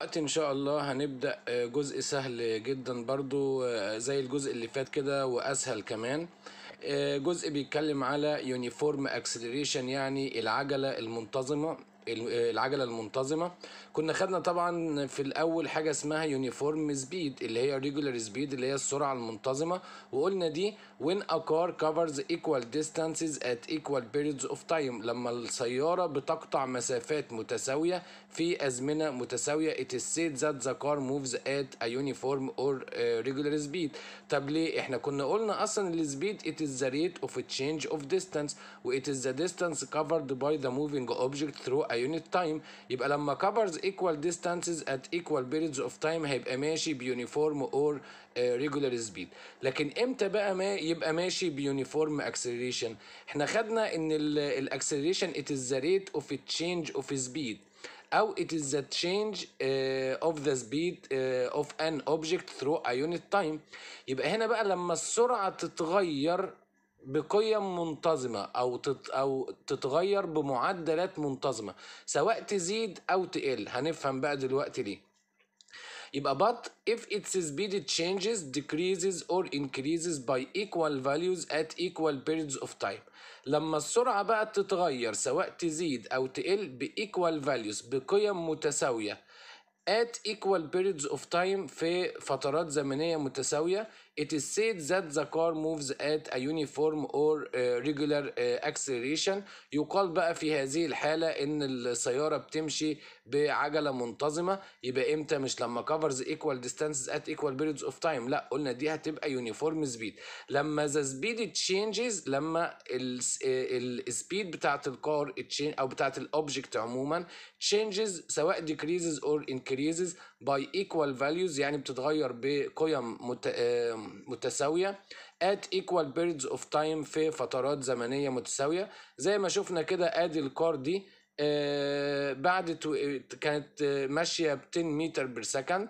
دلوقتي ان شاء الله هنبدأ آه، جزء سهل جدا برضو آه، زي الجزء اللي فات كده واسهل كمان آه، جزء بيتكلم على يونيفورم اكسلريشن يعني العجلة المنتظمة العجله المنتظمه كنا خدنا طبعا في الاول حاجه اسمها يونيفورم سبيد اللي هي ريجولار سبيد اللي هي السرعه المنتظمه وقلنا دي when a car covers equal distances at equal periods of time لما السياره بتقطع مسافات متساويه في ازمنه متساويه it is said that the car moves at a uniform or regular speed طب ليه احنا كنا قلنا اصلا السبيد it is the rate of a change of distance و it is the distance covered by the moving object through a a unit time يبقى لما covers equal distances at equal periods of time هيبقى ماشي بيونيفورم or uh, regular speed لكن امتى بقى ما يبقى ماشي بيونيفورم acceleration احنا خدنا ان ال acceleration it is the rate of a change of speed او it is the change uh, of the speed uh, of an object through a unit time يبقى هنا بقى لما السرعه تتغير بقيم منتظمه او تت او تتغير بمعدلات منتظمه سواء تزيد او تقل هنفهم بقى دلوقتي ليه يبقى but if its speed changes decreases or increases by equal values at equal periods of time لما السرعة بقى تتغير سواء تزيد أو تقل ب equal values بقيم متساوية at equal periods of time في فترات زمنية متساوية It is said that the car moves at a uniform or regular acceleration يقال بقى في هذه الحالة إن السيارة بتمشي بعجلة منتظمة يبقى إمتى مش لما covers equal distances at equal periods of time لا قلنا دي هتبقى uniform speed لما the speed changes لما ال speed بتاعت الكار او بتاعت الأوبجيكت عموما changes سواء decreases or increases باي ايكوال فاليوز يعني بتتغير بقيم آه، متساويه ات ايكوال بيريدز اوف تايم في فترات زمنيه متساويه زي ما شفنا كده ادي الكار دي آه، بعد تو... كانت آه، ماشيه ب 10 متر بير سكند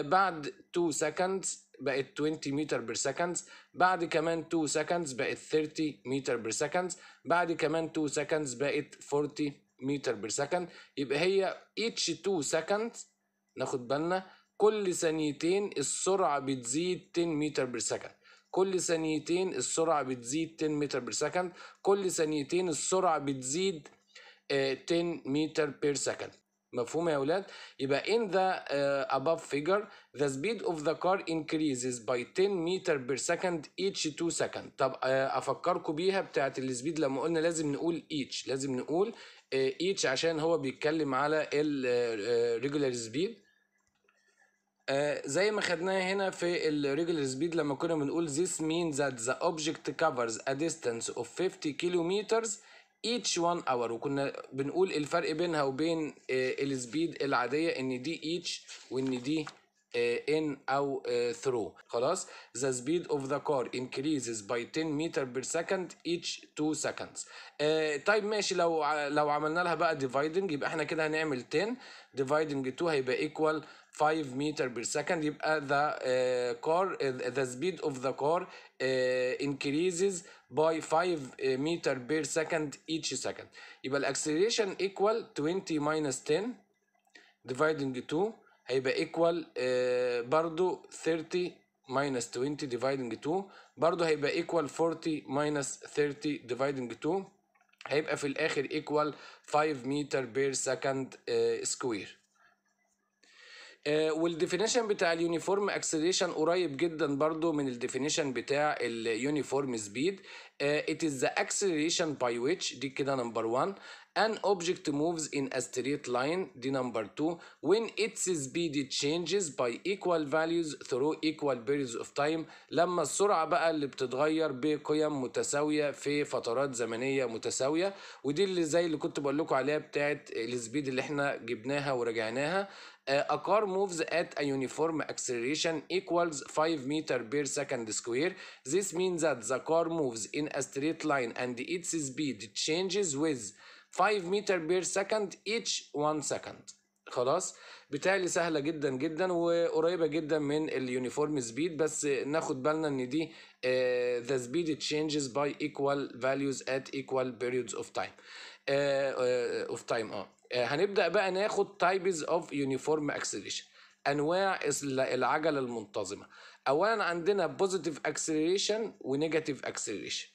بعد 2 سكند بقت 20 متر بير سكندز بعد كمان 2 سكند بقت 30 متر بير سكندز بعد كمان 2 سكند بقت 40 متر بير سكند يبقى هي each 2 سكند ناخد بالنا كل ثانيتين السرعة بتزيد 10 متر سكند كل ثانيتين السرعة بتزيد 10 متر سكند كل ثانيتين السرعة بتزيد 10 آه، متر بير سكند مفهوم يا اولاد يبقى in the uh, above figure the speed of the car increases by 10 meter per second each 2 second طب uh, آه، افكركم بيها بتاعه السبيد لما قلنا لازم نقول each لازم نقول uh, each عشان هو بيتكلم على الريجولار سبيد زي ما خدناها هنا في الريجولر سبيد لما كنا بنقول this means that the object covers a distance of 50 kilometers each one hour وكنا بنقول الفرق بينها وبين آه السبيد العادية ان دي each وان دي آه in او آه through خلاص the speed of the car increases by 10 meter per second each 2 seconds آه طيب ماشي لو لو عملنا لها بقى dividing يبقى احنا كده هنعمل 10 dividing 2 هيبقى equal 5 متر بير سكند يبقى ذا كار ذا سبيد اوف ذا كار انكريزز باي 5 متر بير سكند ايتش سكند يبقى الاكسلريشن ايكوال 20 minus 10 dividing 2 هيبقى ايكوال uh, برضو 30 minus 20 dividing 2 برضو هيبقى ايكوال 40 minus 30 dividing 2 هيبقى في الاخر ايكوال 5 متر بير سكند سكوير آه، والديفينيشن بتاع اليونيفورم اكسلريشن قريب جدا برضو من الديفينيشن بتاع اليونيفورم سبيد آه، it is the acceleration by which دي كده نمبر 1 an object moves in a straight line دي نمبر 2 when its speed changes by equal values through equal periods of time لما السرعة بقى اللي بتتغير بقيم متساوية في فترات زمنية متساوية ودي اللي زي اللي كنت بقول لكم عليها بتاعت السبيد اللي احنا جبناها ورجعناها Uh, a car moves at a uniform acceleration equals 5 meter per second square. This means that the car moves in a straight line and its speed changes with 5 meter per second each 1 second. خلاص بالتالي سهلة جدا جدا وقريبة جدا من اليونيفورم سبيد بس ناخد بالنا ان دي uh, the speed changes by equal values at equal periods of time uh, uh, of time اه آه، هنبدأ بقى ناخد تايبز اوف يونيفورم اكسلريشن انواع العجله المنتظمه اولا عندنا بوزيتيف اكسلريشن ونيجاتيف اكسلريشن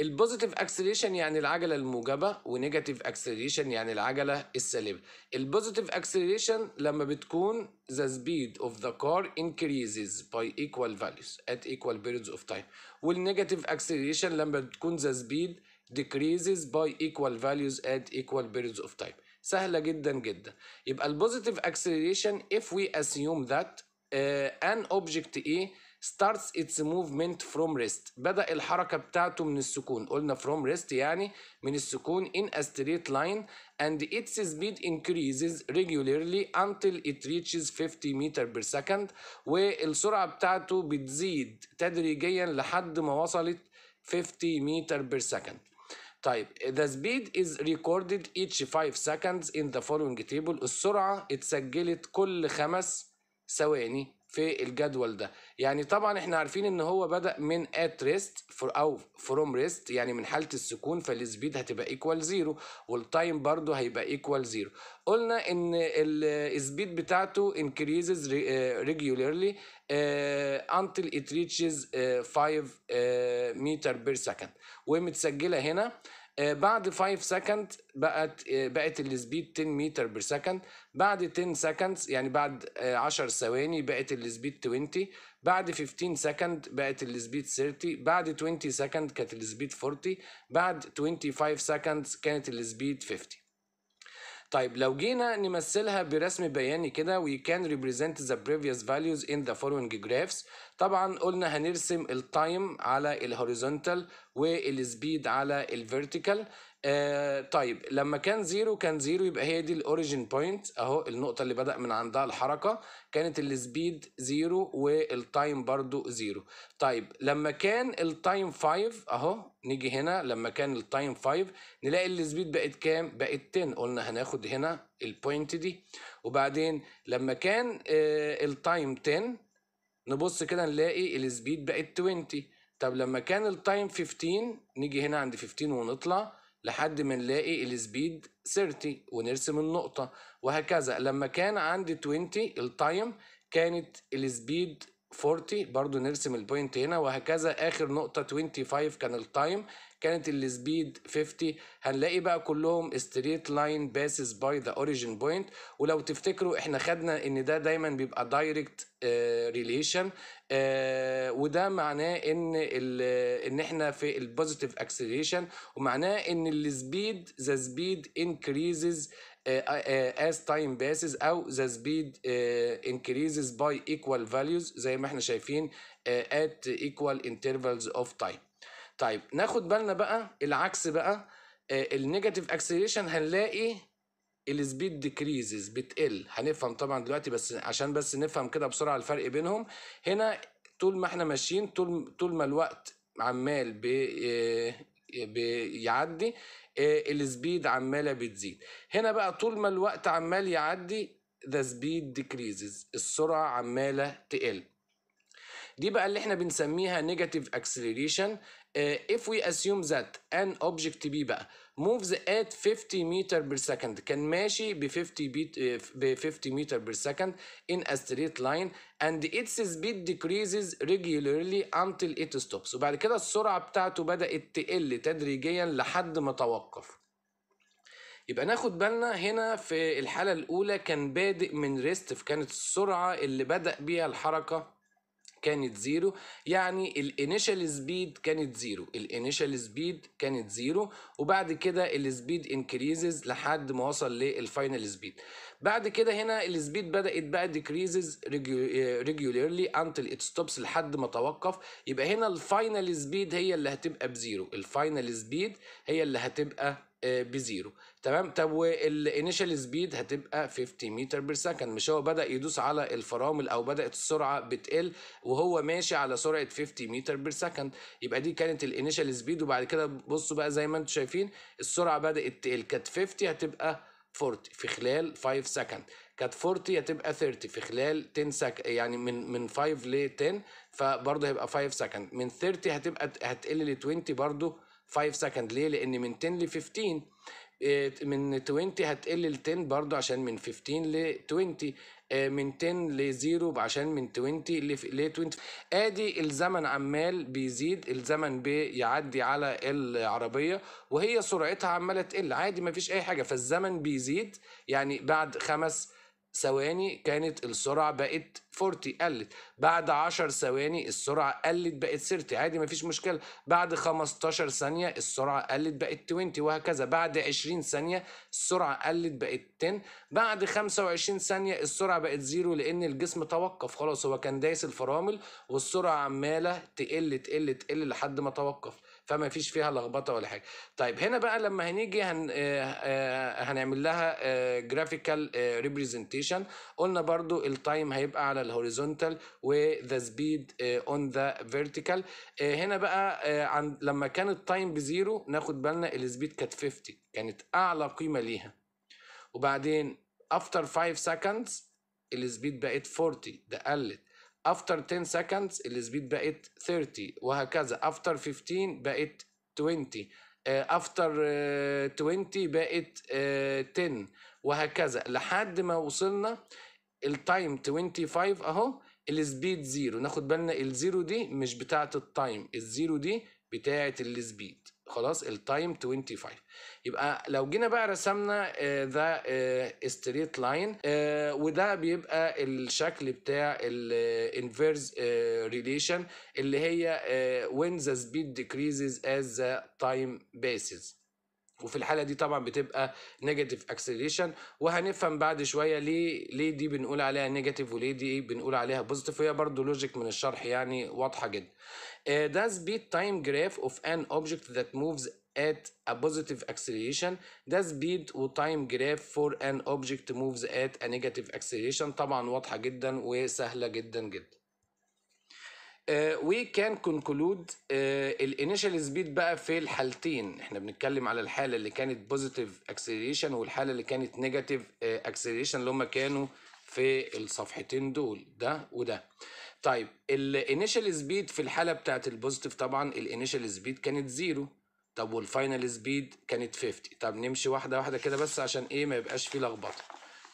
البوزيتيف اكسلريشن يعني العجله الموجبه ونيجاتيف اكسلريشن يعني العجله السالبه البوزيتيف اكسلريشن لما بتكون the speed of the car increases by equal values at equal periods of time والنيجاتيف اكسلريشن لما بتكون the speed decreases by equal values at equal periods of time سهلة جدا جدا يبقى positive acceleration if we assume that uh, an object A starts its movement from rest بدأ الحركة بتاعته من السكون قلنا from rest يعني من السكون in a straight line and its speed increases regularly until it reaches 50 meter per second والسرعة بتاعته بتزيد تدريجيا لحد ما وصلت 50 meter per second طيب the speed is recorded each 5 seconds in the following table السرعة اتسجلت كل خمس ثواني في الجدول ده يعني طبعا احنا عارفين ان هو بدأ من at rest for او from rest يعني من حالة السكون فالسبيد هتبقى equal zero والتايم برضو هيبقى equal zero قلنا ان السبيد بتاعته increases آه، regularly آه، until it reaches 5 آه، meter per second ومتسجلة هنا آه، بعد 5 سكند بقت آه، بقت السبيد 10 متر بير سكند بعد 10 سكند يعني بعد 10 آه، ثواني بقت السبيد 20 بعد 15 سكند بقت السبيد 30 بعد 20 سكند كانت السبيد 40 بعد 25 سكند كانت السبيد 50 طيب لو جينا نمثلها برسم بياني كده we can represent the previous values in the following graphs طبعا قلنا هنرسم التايم على الهوريزونتال والسبيد على الفيرتيكال آه طيب لما كان زيرو كان زيرو يبقى هي دي الاوريجين بوينت اهو النقطه اللي بدا من عندها الحركه كانت السبيد زيرو والتايم برضو زيرو طيب لما كان التايم 5 اهو نيجي هنا لما كان التايم 5 نلاقي السبيد بقت كام بقت 10 قلنا هناخد هنا البوينت دي وبعدين لما كان آه التايم 10 نبص كده نلاقي السبيد بقت 20 طب لما كان التايم 15 نيجي هنا عند 15 ونطلع لحد ما نلاقي السبيد 30 ونرسم النقطة وهكذا لما كان عندي 20 التايم كانت السبيد 40 برضو نرسم البوينت هنا وهكذا آخر نقطة 25 كان التايم كانت السبيد 50 هنلاقي بقى كلهم ستريت لاين باسز باي ذا اوريجين بوينت ولو تفتكروا احنا خدنا ان ده دايما بيبقى دايركت آه، ريليشن آه، وده معناه ان ان احنا في البوزيتيف اكسلريشن ومعناه ان السبيد ذا سبيد انكريزز as time passes او the speed uh, increases by equal values زي ما احنا شايفين uh, at equal intervals of time طيب ناخد بالنا بقى العكس بقى آه، النيجاتيف اكسلريشن هنلاقي السبيد ديكريزز بتقل هنفهم طبعا دلوقتي بس عشان بس نفهم كده بسرعه الفرق بينهم هنا طول ما احنا ماشيين طول طول ما الوقت عمال بي آه، بيعدي آه، السبيد عماله بتزيد هنا بقى طول ما الوقت عمال يعدي ذا سبيد ديكريزز السرعه عماله تقل دي بقى اللي احنا بنسميها نيجاتيف اكسلريشن Uh, if we assume that an object B بقى moves at 50 meter per second كان ماشي ب 50 بيت uh، ب 50 meter per second in a straight line and its speed decreases regularly until it stops وبعد كده السرعة بتاعته بدأت تقل تدريجيا لحد ما توقف يبقى ناخد بالنا هنا في الحالة الأولى كان بادئ من ريست فكانت السرعة اللي بدأ بيها الحركة كانت زيرو يعني الانيشال سبيد كانت زيرو الانيشال سبيد كانت زيرو وبعد كده السبيد انكريزز لحد ما وصل للفاينل سبيد بعد كده هنا السبيد بدات بقى ديكريزز ريجوليرلي انتل ات ستوبس لحد ما توقف يبقى هنا الفاينل سبيد هي اللي هتبقى بزيرو الفاينل سبيد هي اللي هتبقى آه، بزيرو تمام طب والانيشال سبيد هتبقى 50 متر بير سكند مش هو بدا يدوس على الفرامل او بدات السرعه بتقل وهو ماشي على سرعه 50 متر بير سكند يبقى دي كانت الانيشال سبيد وبعد كده بصوا بقى زي ما انتم شايفين السرعه بدات تقل كانت 50 هتبقى 40 في خلال 5 سكند كانت 40 هتبقى 30 في خلال 10 سكند يعني من من 5 ل 10 فبرضه هيبقى 5 سكند من 30 هتبقى هتقل ل 20 برضه 5 سكند ليه لان من 10 ل 15 آه، من 20 هتقل ل 10 برضو عشان من 15 ل 20 آه، من 10 ل 0 عشان من 20 ل 20 ادي الزمن عمال بيزيد الزمن بيعدي على العربيه وهي سرعتها عماله تقل عادي مفيش اي حاجه فالزمن بيزيد يعني بعد خمس ثواني كانت السرعه بقت 40 قلت بعد 10 ثواني السرعه قلت بقت 30 عادي مفيش مشكله بعد 15 ثانيه السرعه قلت بقت 20 وهكذا بعد 20 ثانيه السرعه قلت بقت 10 بعد 25 ثانيه السرعه بقت زيرو لان الجسم توقف خلاص هو كان دايس الفرامل والسرعه عماله تقل تقل تقل لحد ما توقف فما فيش فيها لخبطه ولا حاجه طيب هنا بقى لما هنيجي هن... آه، آه، هنعمل لها جرافيكال آه، ريبريزنتيشن قلنا برضو التايم هيبقى على الهوريزونتال وذا سبيد اون ذا فيرتيكال هنا بقى عند لما كان التايم بزيرو ناخد بالنا السبيد كانت 50 كانت اعلى قيمه ليها وبعدين افتر 5 سكندز السبيد بقت 40 ده قلت after 10 seconds السبيد بقت 30 وهكذا after 15 بقت 20 آه، after 20 آه، بقت 10 آه، وهكذا لحد ما وصلنا التايم 25 اهو السبيد زيرو ناخد بالنا الزيرو دي مش بتاعه التايم الزيرو دي بتاعه السبيد خلاص التايم 25 يبقى لو جينا بقى رسمنا ذا ستريت لاين وده بيبقى الشكل بتاع الانفيرز آه، ريليشن آه، اللي هي آه، when the speed decreases as the time passes وفي الحاله دي طبعا بتبقى نيجاتيف اكسلريشن وهنفهم بعد شويه ليه ليه دي بنقول عليها نيجاتيف وليه دي بنقول عليها بوزيتيف وهي برضو لوجيك من الشرح يعني واضحه جدا ده سبيد تايم جراف اوف ان اوبجكت ذات موفز at a positive acceleration ده speed و time graph for an object moves at a negative acceleration طبعا واضحة جدا وسهلة جدا جدا وي كان كونكلود الانيشال سبيد بقى في الحالتين احنا بنتكلم على الحاله اللي كانت بوزيتيف اكسلريشن والحاله اللي كانت نيجاتيف اكسلريشن آه، اللي هم كانوا في الصفحتين دول ده وده طيب الانيشال سبيد في الحاله بتاعت البوزيتيف طبعا الانيشال سبيد كانت زيرو طب والفاينل سبيد كانت 50 طب نمشي واحده واحده كده بس عشان ايه ما يبقاش فيه لخبطه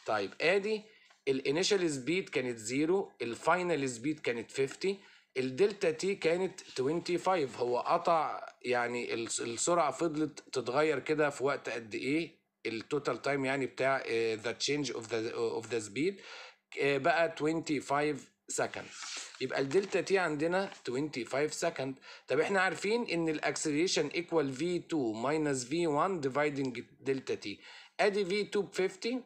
طيب ادي الانيشال سبيد كانت زيرو الفاينل سبيد كانت 50 الدلتا تي كانت 25 هو قطع يعني السرعه فضلت تتغير كده في وقت قد ايه التوتال تايم يعني بتاع ذا تشينج اوف ذا اوف ذا سبيد بقى 25 سكند يبقى الدلتا تي عندنا 25 سكند طب احنا عارفين ان الاكسلريشن ايكوال في 2 ماينس في 1 ديفايدنج دلتا تي ادي في 2 ب 50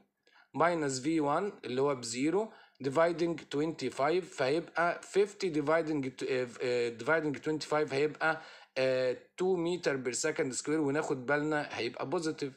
ماينس في 1 اللي هو بزيرو dividing 25 فهيبقى uh, 50 dividing uh, uh, dividing 25 هيبقى 2 متر بير سكند سكوير وناخد بالنا هيبقى بوزيتيف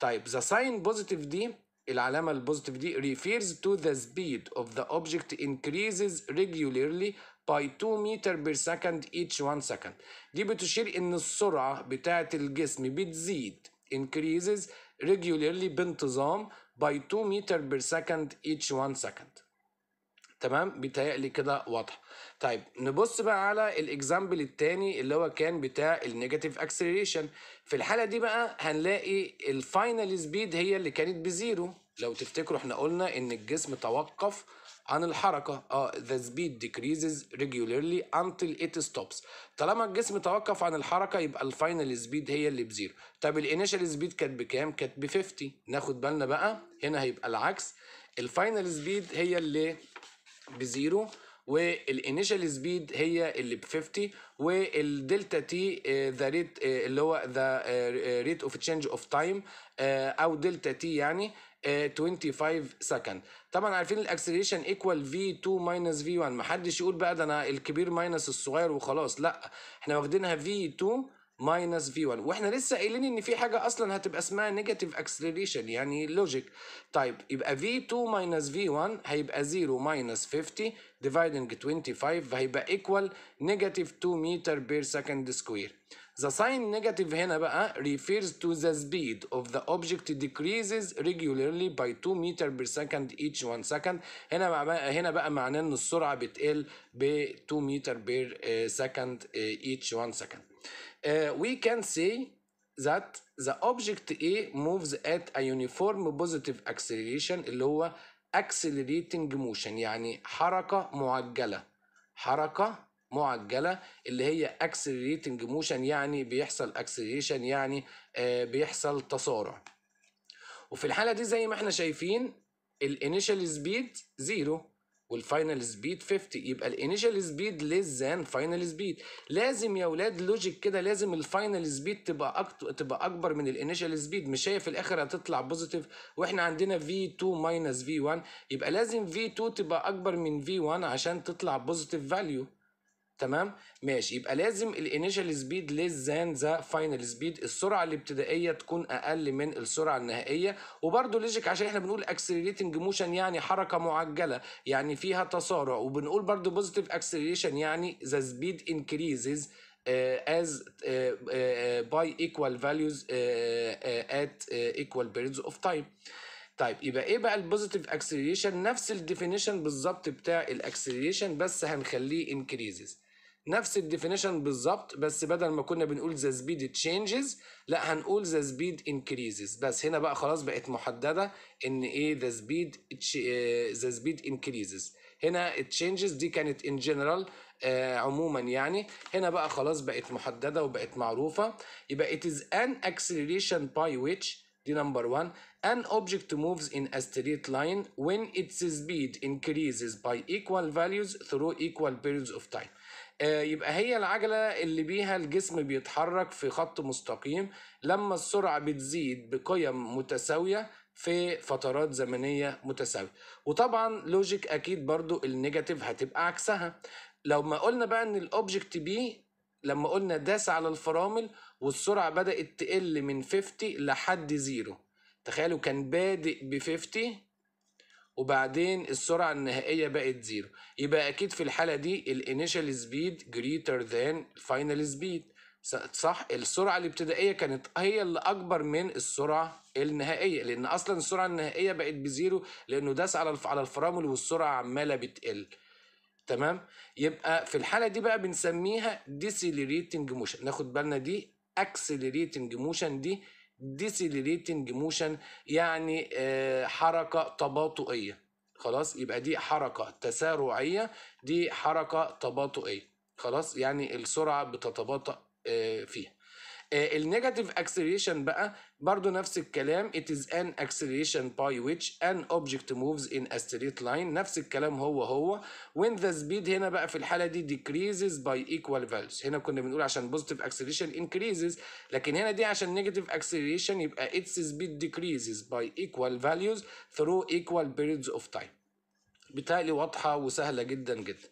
طيب the sign positive دي العلامة البوزيتيف دي refers to the speed of the object increases regularly by 2 meter per second each 1 second دي بتشير ان السرعة بتاعة الجسم بتزيد increases regularly بانتظام by 2 meter per second each 1 second تمام بيتهيألي كده واضحه طيب نبص بقى على الاكزامبل الثاني اللي هو كان بتاع النيجاتيف اكسلريشن في الحاله دي بقى هنلاقي الفاينل سبيد هي اللي كانت بزيرو لو تفتكروا احنا قلنا ان الجسم توقف عن الحركة اه the speed decreases regularly until it stops طالما الجسم توقف عن الحركة يبقى الفاينل سبيد هي اللي بزيرو طب الانيشال سبيد كانت بكام؟ كانت ب 50 ناخد بالنا بقى هنا هيبقى العكس الفاينل سبيد هي اللي بزيرو والانيشال سبيد هي اللي ب 50 والدلتا تي ذا ريت اللي هو ذا ريت اوف تشينج اوف تايم او دلتا تي يعني 25 آه، سكند طبعا عارفين الاكسلريشن ايكوال في 2 ماينس في 1 محدش يقول بقى ده انا الكبير ماينس الصغير وخلاص لا احنا واخدينها في 2 ماينس في 1 واحنا لسه قايلين ان في حاجه اصلا هتبقى اسمها نيجاتيف اكسلريشن يعني لوجيك طيب يبقى في 2 ماينس في 1 هيبقى 0 ماينس 50 ديفايدنج 25 فهيبقى ايكوال نيجاتيف 2 متر بير سكند سكوير The sign negative هنا بقى refers to the speed of the object decreases regularly by 2 meter per second each 1 second هنا بقى هنا بقى معناه ان السرعه بتقل ب 2 meter per آه، second آه، each 1 second Uh, we can say that the object A moves at a uniform positive acceleration اللي هو accelerating motion يعني حركة معجلة حركة معجلة اللي هي accelerating motion يعني بيحصل acceleration يعني بيحصل تسارع وفي الحالة دي زي ما احنا شايفين الانيشال سبيد speed زيرو والفاينل سبيد 50 يبقى الانيشال سبيد ليس ذان فاينل سبيد لازم يا ولاد لوجيك كده لازم الفاينل سبيد تبقى أكتر تبقى اكبر من الانيشال سبيد مش هي في الاخر هتطلع بوزيتيف واحنا عندنا V2 ماينس V1 يبقى لازم V2 تبقى اكبر من V1 عشان تطلع بوزيتيف فاليو تمام ماشي يبقى لازم الانيشال سبيد ليس ذان ذا فاينل سبيد السرعه الابتدائيه تكون اقل من السرعه النهائيه وبرده لوجيك عشان احنا بنقول اكسلريتنج موشن يعني حركه معجله يعني فيها تسارع وبنقول برده بوزيتيف اكسلريشن يعني ذا سبيد انكريزز as uh, uh, by equal values uh, uh, at uh, equal periods of time طيب يبقى ايه بقى البوزيتيف اكسلريشن نفس الديفينيشن بالظبط بتاع الاكسلريشن بس هنخليه انكريزز نفس الديفينيشن بالظبط بس بدل ما كنا بنقول ذا سبيد تشينجز لا هنقول ذا سبيد انكريزز بس هنا بقى خلاص بقت محدده ان ايه ذا سبيد ذا سبيد انكريزز هنا التشينجز دي كانت ان جنرال آه عموما يعني هنا بقى خلاص بقت محدده وبقت معروفه يبقى it is an acceleration by which دي نمبر 1 an object moves in a straight line when its speed increases by equal values through equal periods of time آه، يبقى هي العجلة اللي بيها الجسم بيتحرك في خط مستقيم لما السرعة بتزيد بقيم متساوية في فترات زمنية متساوية وطبعا لوجيك أكيد برضو النيجاتيف هتبقى عكسها لو ما قلنا بقى ان الاوبجكت بي لما قلنا داس على الفرامل والسرعة بدأت تقل من 50 لحد زيرو تخيلوا كان بادئ ب 50 وبعدين السرعة النهائية بقت زيرو يبقى أكيد في الحالة دي الانيشال سبيد جريتر ذان فاينل سبيد صح السرعة الابتدائية كانت هي اللي أكبر من السرعة النهائية لأن أصلا السرعة النهائية بقت بزيرو لأنه داس على على الفرامل والسرعة عمالة بتقل تمام يبقى في الحالة دي بقى بنسميها ديسيليريتنج موشن ناخد بالنا دي اكسلريتنج موشن دي ديسيليريتنج موشن يعني آه، حركه تباطؤيه خلاص يبقى دي حركه تسارعيه دي حركه تباطؤيه خلاص يعني السرعه بتتباطأ آه، فيها النيجاتيف اكسلريشن بقى برضو نفس الكلام it is an acceleration by which an object moves in a straight line نفس الكلام هو هو when the speed هنا بقى في الحالة دي decreases by equal values هنا كنا بنقول عشان positive acceleration increases لكن هنا دي عشان negative acceleration يبقى its speed decreases by equal values through equal periods of time بالتالي واضحة وسهلة جدا جدا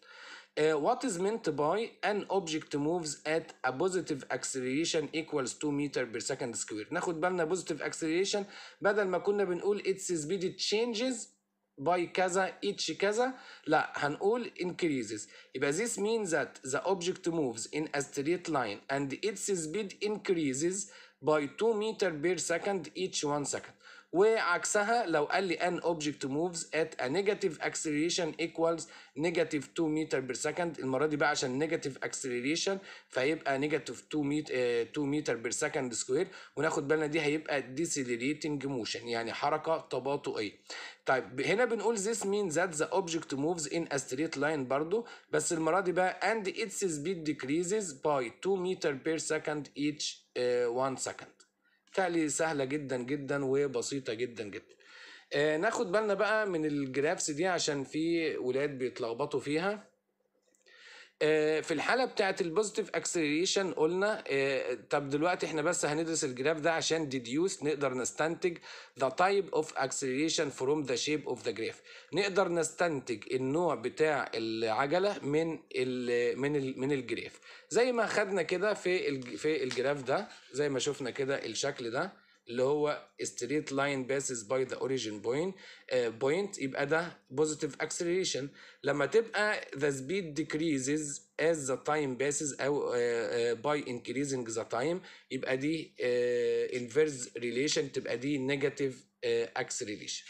Uh, what is meant by an object moves at a positive acceleration equals 2 meter per second square ناخد بالنا positive acceleration بدل ما كنا بنقول its speed changes by كذا each كذا لا هنقول increases يبقى this means that the object moves in a straight line and its speed increases by 2 meter per second each 1 second وعكسها لو قال لي an object moves at a negative acceleration equals negative 2 meter per second المرة دي بقى عشان negative acceleration فهيبقى negative 2 meter, uh, 2 meter per second square وناخد بالنا دي هيبقى decelerating motion يعني حركة تباطؤية طيب هنا بنقول this means that the object moves in a straight line برضو بس المرة دي بقى and its speed decreases by 2 meter per second each uh, 1 second بالتالي سهله جدا جدا وبسيطه جدا جدا آه ناخد بالنا بقى من الجرافس دي عشان في ولاد بيتلخبطوا فيها آه، في الحاله بتاعه البوزيتيف اكسلريشن قلنا آه، طب دلوقتي احنا بس هندرس الجراف ده عشان ديديوس نقدر نستنتج ذا تايب اوف اكسلريشن فروم ذا شيب اوف ذا جراف نقدر نستنتج النوع بتاع العجله من الـ من الـ من الجراف زي ما خدنا كده في في الجراف ده زي ما شفنا كده الشكل ده اللي هو straight line passes by the origin point uh, point يبقى ده positive acceleration لما تبقى the speed decreases as the time passes أو uh, uh, by increasing the time يبقى دي uh, inverse relation تبقى دي negative uh, acceleration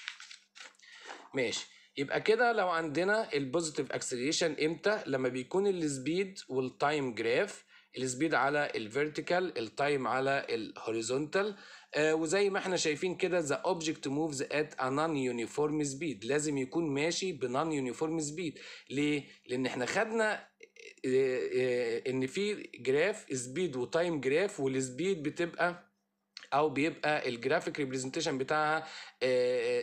ماشي يبقى كده لو عندنا البوزيتيف اكسلريشن امتى لما بيكون السبيد والتايم جراف السبيد على الفيرتيكال التايم على الهوريزونتال آه، وزي ما احنا شايفين كده ذا اوبجكت موفز ات ا نون يونيفورم سبيد لازم يكون ماشي بنون يونيفورم سبيد ليه؟ لأن احنا خدنا آه، آه، ان في جراف سبيد وتايم جراف والسبيد بتبقى او بيبقى الجرافيك ريبريزنتيشن بتاعها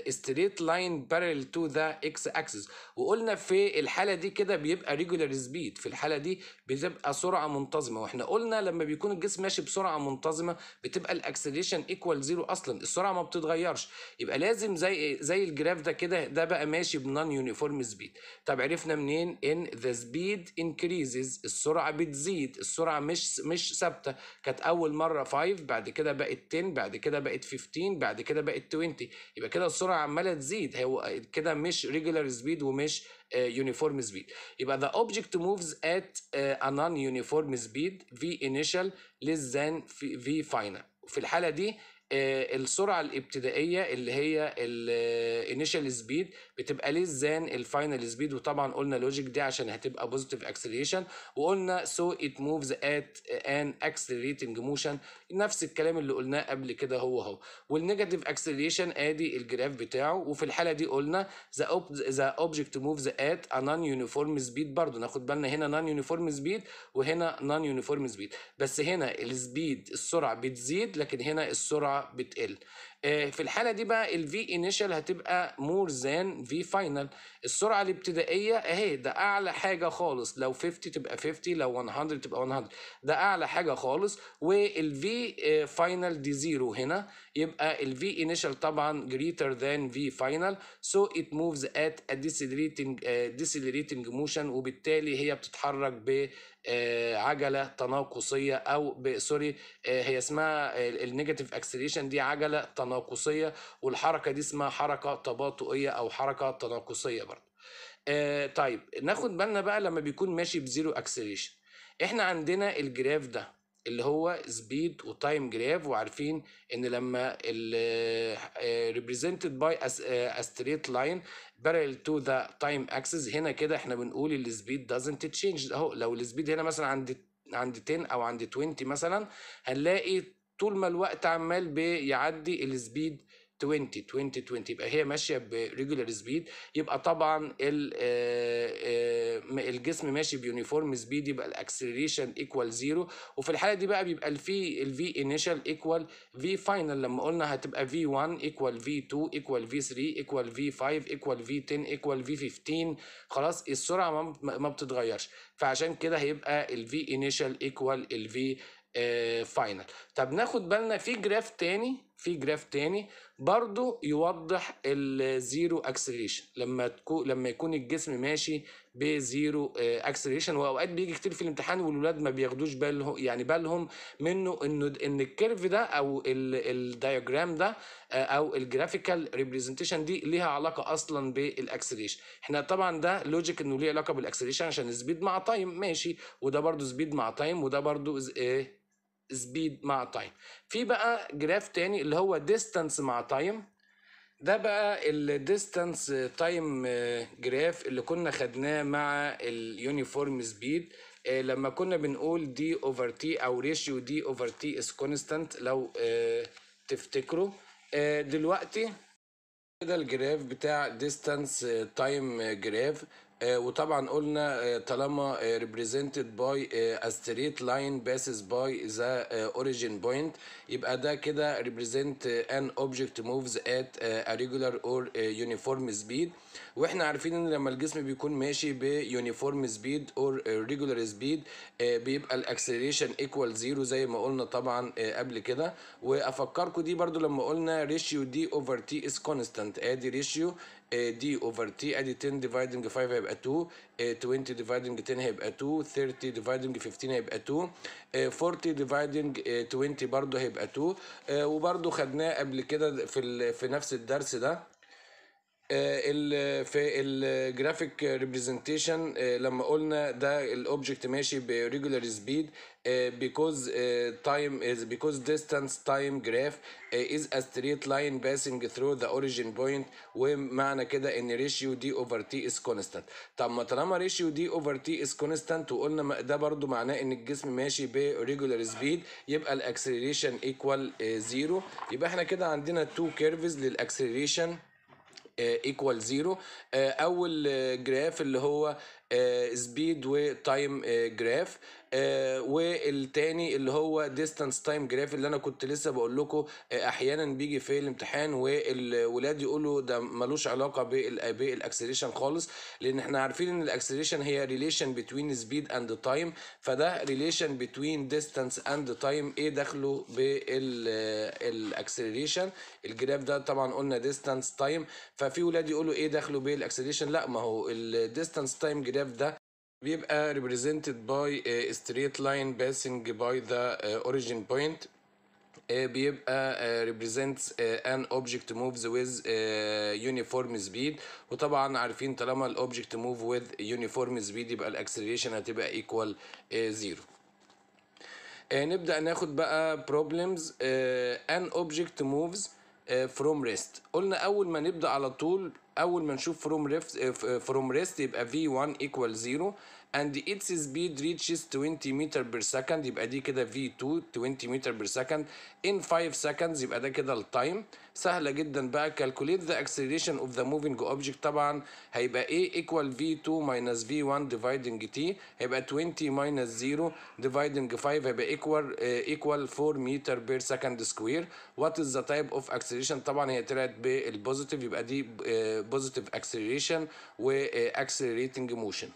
ستريت لاين بارل تو ذا اكس اكسس وقلنا في الحاله دي كده بيبقى ريجولار سبيد في الحاله دي بتبقى سرعه منتظمه واحنا قلنا لما بيكون الجسم ماشي بسرعه منتظمه بتبقى الاكسلريشن ايكوال زيرو اصلا السرعه ما بتتغيرش يبقى لازم زي زي الجراف ده كده ده بقى ماشي بنون يونيفورم سبيد طب عرفنا منين ان ذا سبيد انكريزز السرعه بتزيد السرعه مش مش ثابته كانت اول مره 5 بعد كده بقت 10 بعد كده بقت 15 بعد كده بقت 20 يبقى كده السرعه عماله تزيد هو كده مش ريجولار سبيد ومش يونيفورم آه، سبيد يبقى the object moves at آه، a non-uniform speed في initial ليس ذان في final في الحاله دي آه، السرعه الابتدائيه اللي هي الانيشال سبيد بتبقى ليه زان الفاينل سبيد وطبعا قلنا لوجيك دي عشان هتبقى بوزيتيف اكسلريشن وقلنا سو ات موفز ات ان اكسلريتنج موشن نفس الكلام اللي قلناه قبل كده هو هو والنيجاتيف اكسلريشن ادي الجراف بتاعه وفي الحاله دي قلنا ذا ذا اوبجكت موفز ات ا نون يونيفورم سبيد برضه ناخد بالنا هنا نون يونيفورم سبيد وهنا نون يونيفورم سبيد بس هنا السبيد السرعه بتزيد لكن هنا السرعه بتقل آه، في الحاله دي بقى الفي انيشال هتبقى مور ذان في فاينل السرعه الابتدائيه اهي ده اعلى حاجه خالص لو 50 تبقى 50 لو 100 تبقى 100 ده اعلى حاجه خالص والفي فاينل آه، دي زيرو هنا يبقى الفي انيشال طبعا greater than في فاينل so it moves at a decelerating uh, decelerating motion وبالتالي هي بتتحرك ب آه، عجله تناقصيه او سوري آه، هي اسمها آه، النيجاتيف اكسليشن دي عجله تناقصيه والحركه دي اسمها حركه تباطؤيه او حركه تناقصيه برضه آه طيب ناخد بالنا بقى لما بيكون ماشي بزيرو اكسليشن احنا عندنا الجراف ده اللي هو سبيد وتايم جراف وعارفين ان لما ال ريبريزنتد باي استريت لاين بارل تو ذا تايم اكسس هنا كده احنا بنقول السبيد دازنت تشينج اهو لو السبيد هنا مثلا عند عند 10 او عند 20 مثلا هنلاقي طول ما الوقت عمال بيعدي السبيد 20 20 20 يبقى هي ماشيه بريجولار سبيد يبقى طبعا آه، آه، الجسم ماشي بيونيفورم سبيد يبقى الاكسلريشن ايكوال زيرو وفي الحاله دي بقى بيبقى الفي الفي انيشال ايكوال في فاينل لما قلنا هتبقى في 1 ايكوال في 2 ايكوال في 3 ايكوال في 5 ايكوال في 10 ايكوال في 15 خلاص السرعه ما بتتغيرش فعشان كده هيبقى الفي انيشال ايكوال الفي فاينل طب ناخد بالنا في جراف تاني في جراف تاني برضو يوضح الزيرو اكسليشن لما تكون لما يكون الجسم ماشي بزيرو اكسليشن آه، واوقات بيجي كتير في الامتحان والولاد ما بياخدوش بالهم يعني بالهم منه انه ان الكيرف ده او الدايجرام ده آه، او الجرافيكال ريبريزنتيشن دي ليها علاقه اصلا بالاكسليشن احنا طبعا ده لوجيك انه ليه علاقه بالاكسليشن عشان سبيد مع تايم ماشي وده برضو سبيد مع تايم وده برضو ايه سبيد مع تايم في بقى جراف تاني اللي هو ديستانس مع تايم ده بقى الديستانس تايم جراف اللي كنا خدناه مع اليونيفورم سبيد آه، لما كنا بنقول دي اوفر تي او ريشيو دي اوفر تي از كونستانت لو آه، تفتكروا آه، دلوقتي كده الجراف بتاع ديستانس تايم جراف آه، وطبعا قلنا آه، طالما ريبريزنتد باي استريت لاين باسز باي ذا اوريجين بوينت يبقى ده كده ريبريزنت ان اوبجكت موفز ات ا ريجولار اور يونيفورم سبيد واحنا عارفين ان لما الجسم بيكون ماشي بيونيفورم سبيد اور ريجولار سبيد بيبقى الاكسلريشن ايكوال زيرو زي ما قلنا طبعا آه، قبل كده وافكركم دي برضو لما قلنا ريشيو دي اوفر تي از كونستانت ادي ريشيو دي اوفر تي ادي 10 ديفايدنج 5 هيبقى 2 20 ديفايدنج 10 هيبقى 2 30 ديفايدنج 15 هيبقى 2 40 ديفايدنج 20 برضه هيبقى 2 وبرضه خدناه قبل كده في في نفس الدرس ده آه، في الجرافيك آه، ريبريزنتيشن لما قلنا ده الاوبجكت ماشي بريجولار سبيد بيكوز تايم از بيكوز ديستانس تايم جراف از ا ستريت لاين باسنج ثرو ذا اوريجين بوينت ومعنى كده ان ريشيو دي اوفر تي از كونستانت طب ما طالما ريشيو دي اوفر تي از كونستانت وقلنا ده برضو معناه ان الجسم ماشي بريجولار سبيد يبقى الاكسلريشن ايكوال زيرو يبقى احنا كده عندنا تو كيرفز للاكسلريشن ايكوال آه، آه، زيرو اول جراف اللي هو سبيد وتايم جراف والتاني اللي هو ديستانس تايم جراف اللي انا كنت لسه بقول لكم آه، احيانا بيجي في الامتحان والولاد يقولوا ده ملوش علاقه بالاكسلريشن خالص لان احنا عارفين ان الاكسلريشن هي ريليشن بتوين سبيد اند تايم فده ريليشن بتوين ديستانس اند تايم ايه دخله بالاكسلريشن الجراف ده طبعا قلنا ديستانس تايم ففي ولاد يقولوا ايه دخله بالاكسلريشن لا ما هو الديستانس تايم جراف الجراف ده بيبقى represented by straight line passing by the origin point بيبقى represents an object moves with uniform speed وطبعا عارفين طالما الاوبجكت move with uniform speed يبقى الاكسلريشن هتبقى equal zero نبدأ ناخد بقى problems an object moves فروم آه، ريست قلنا اول ما نبدا على طول اول ما نشوف فروم ريست فروم ريست يبقى v1 ايكوال 0 and its speed reaches 20 meter per second يبقى دي كده V2 20 meter per second in 5 seconds يبقى ده كده التايم سهلة جدا بقى calculate the acceleration of the moving object طبعا هيبقى A equal V2 minus V1 dividing T هيبقى 20 minus 0 dividing 5 هيبقى equal uh, equal 4 meter per second square what is the type of acceleration طبعا هي طلعت بالبوزيتيف يبقى دي uh, positive acceleration و uh, accelerating motion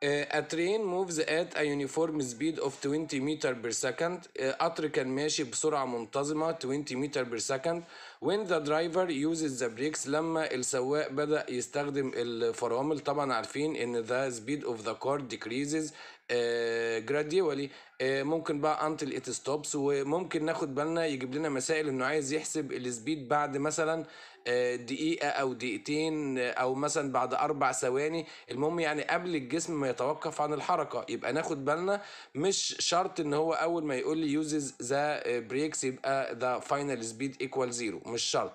A train moves at a uniform speed of 20 meter per second قطر كان ماشي بسرعة منتظمة 20 meter per second when the driver uses the brakes لما السواق بدأ يستخدم الفرامل طبعا عارفين ان the speed of the car decreases gradually ممكن بقى until it stops وممكن ناخد بالنا يجيب لنا مسائل انه عايز يحسب السبيد بعد مثلا دقيقة أو دقيقتين أو مثلا بعد أربع ثواني المهم يعني قبل الجسم ما يتوقف عن الحركة يبقى ناخد بالنا مش شرط إن هو أول ما يقول لي uses the brakes يبقى the final speed equal zero مش شرط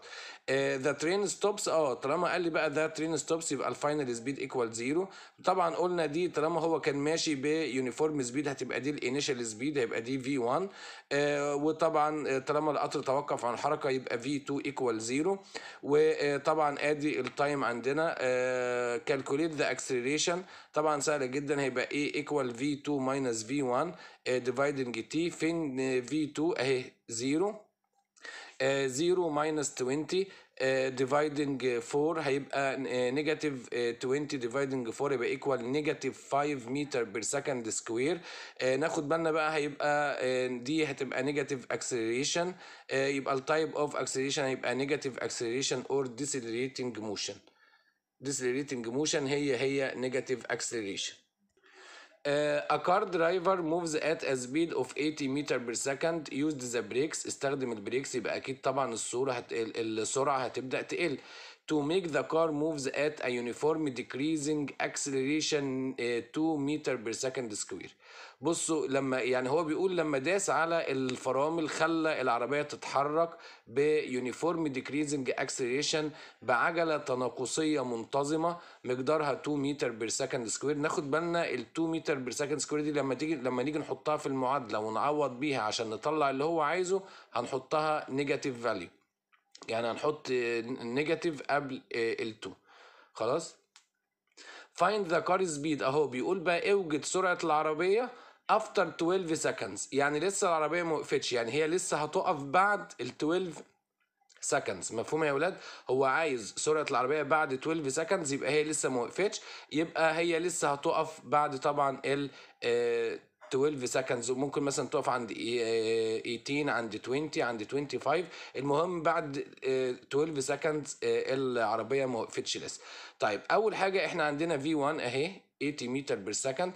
ذا ترين ستوبس اه طالما قال لي بقى ذا ترين ستوبس يبقى الفاينل سبيد ايكوال زيرو طبعا قلنا دي طالما هو كان ماشي بيونيفورم سبيد هتبقى دي الانيشال سبيد هيبقى دي في 1 آه، وطبعا آه، طالما القطر توقف عن الحركه يبقى في 2 ايكوال زيرو وطبعا ادي التايم عندنا كالكوليت ذا اكسلريشن طبعا سهله جدا هيبقى ايه ايكوال في 2 ماينس في 1 ديفايدنج تي فين في آه، 2 اهي زيرو 0 آه، minus 20 آه، dividing 4 هيبقى نيجاتيف آه، 20 dividing 4 يبقى ايكوال نيجاتيف 5 متر بير سكند سكوير ناخد بالنا بقى هيبقى دي هتبقى نيجاتيف اكسلريشن يبقى التايب اوف اكسلريشن هيبقى نيجاتيف اكسلريشن اور ديسلريتنج موشن ديسلريتنج موشن هي هي نيجاتيف اكسلريشن A car driver moves at a speed of 80 meter per second used the brakes استخدم البريكس يبقى اكيد طبعا الصورة هت... السرعة هتبدأ تقل to make the car moves at a uniform decreasing acceleration 2 eh, meter per second square بصوا لما يعني هو بيقول لما داس على الفرامل خلى العربية تتحرك بيونيفورم ديكريزنج اكسلريشن بعجلة تناقصية منتظمة مقدارها 2 متر بير سكند سكوير ناخد بالنا ال 2 متر بير سكند سكوير دي لما تيجي لما نيجي نحطها في المعادلة ونعوض بيها عشان نطلع اللي هو عايزه هنحطها نيجاتيف فاليو يعني هنحط النيجاتيف قبل آه، ال2 خلاص فايند ذا كار سبيد اهو بيقول بقى اوجد سرعه العربيه افتر 12 سكندز يعني لسه العربيه ما وقفتش يعني هي لسه هتقف بعد ال 12 سكندز مفهوم يا ولاد هو عايز سرعه العربيه بعد 12 سكندز يبقى هي لسه ما وقفتش يبقى هي لسه هتقف بعد طبعا ال آه، 12 سكندز وممكن مثلا تقف عند 18 إيه، عند 20 عند 25 المهم بعد 12 آه، سكندز آه، العربيه ما وقفتش لسه طيب اول حاجه احنا عندنا في 1 اهي 80 متر بير سكند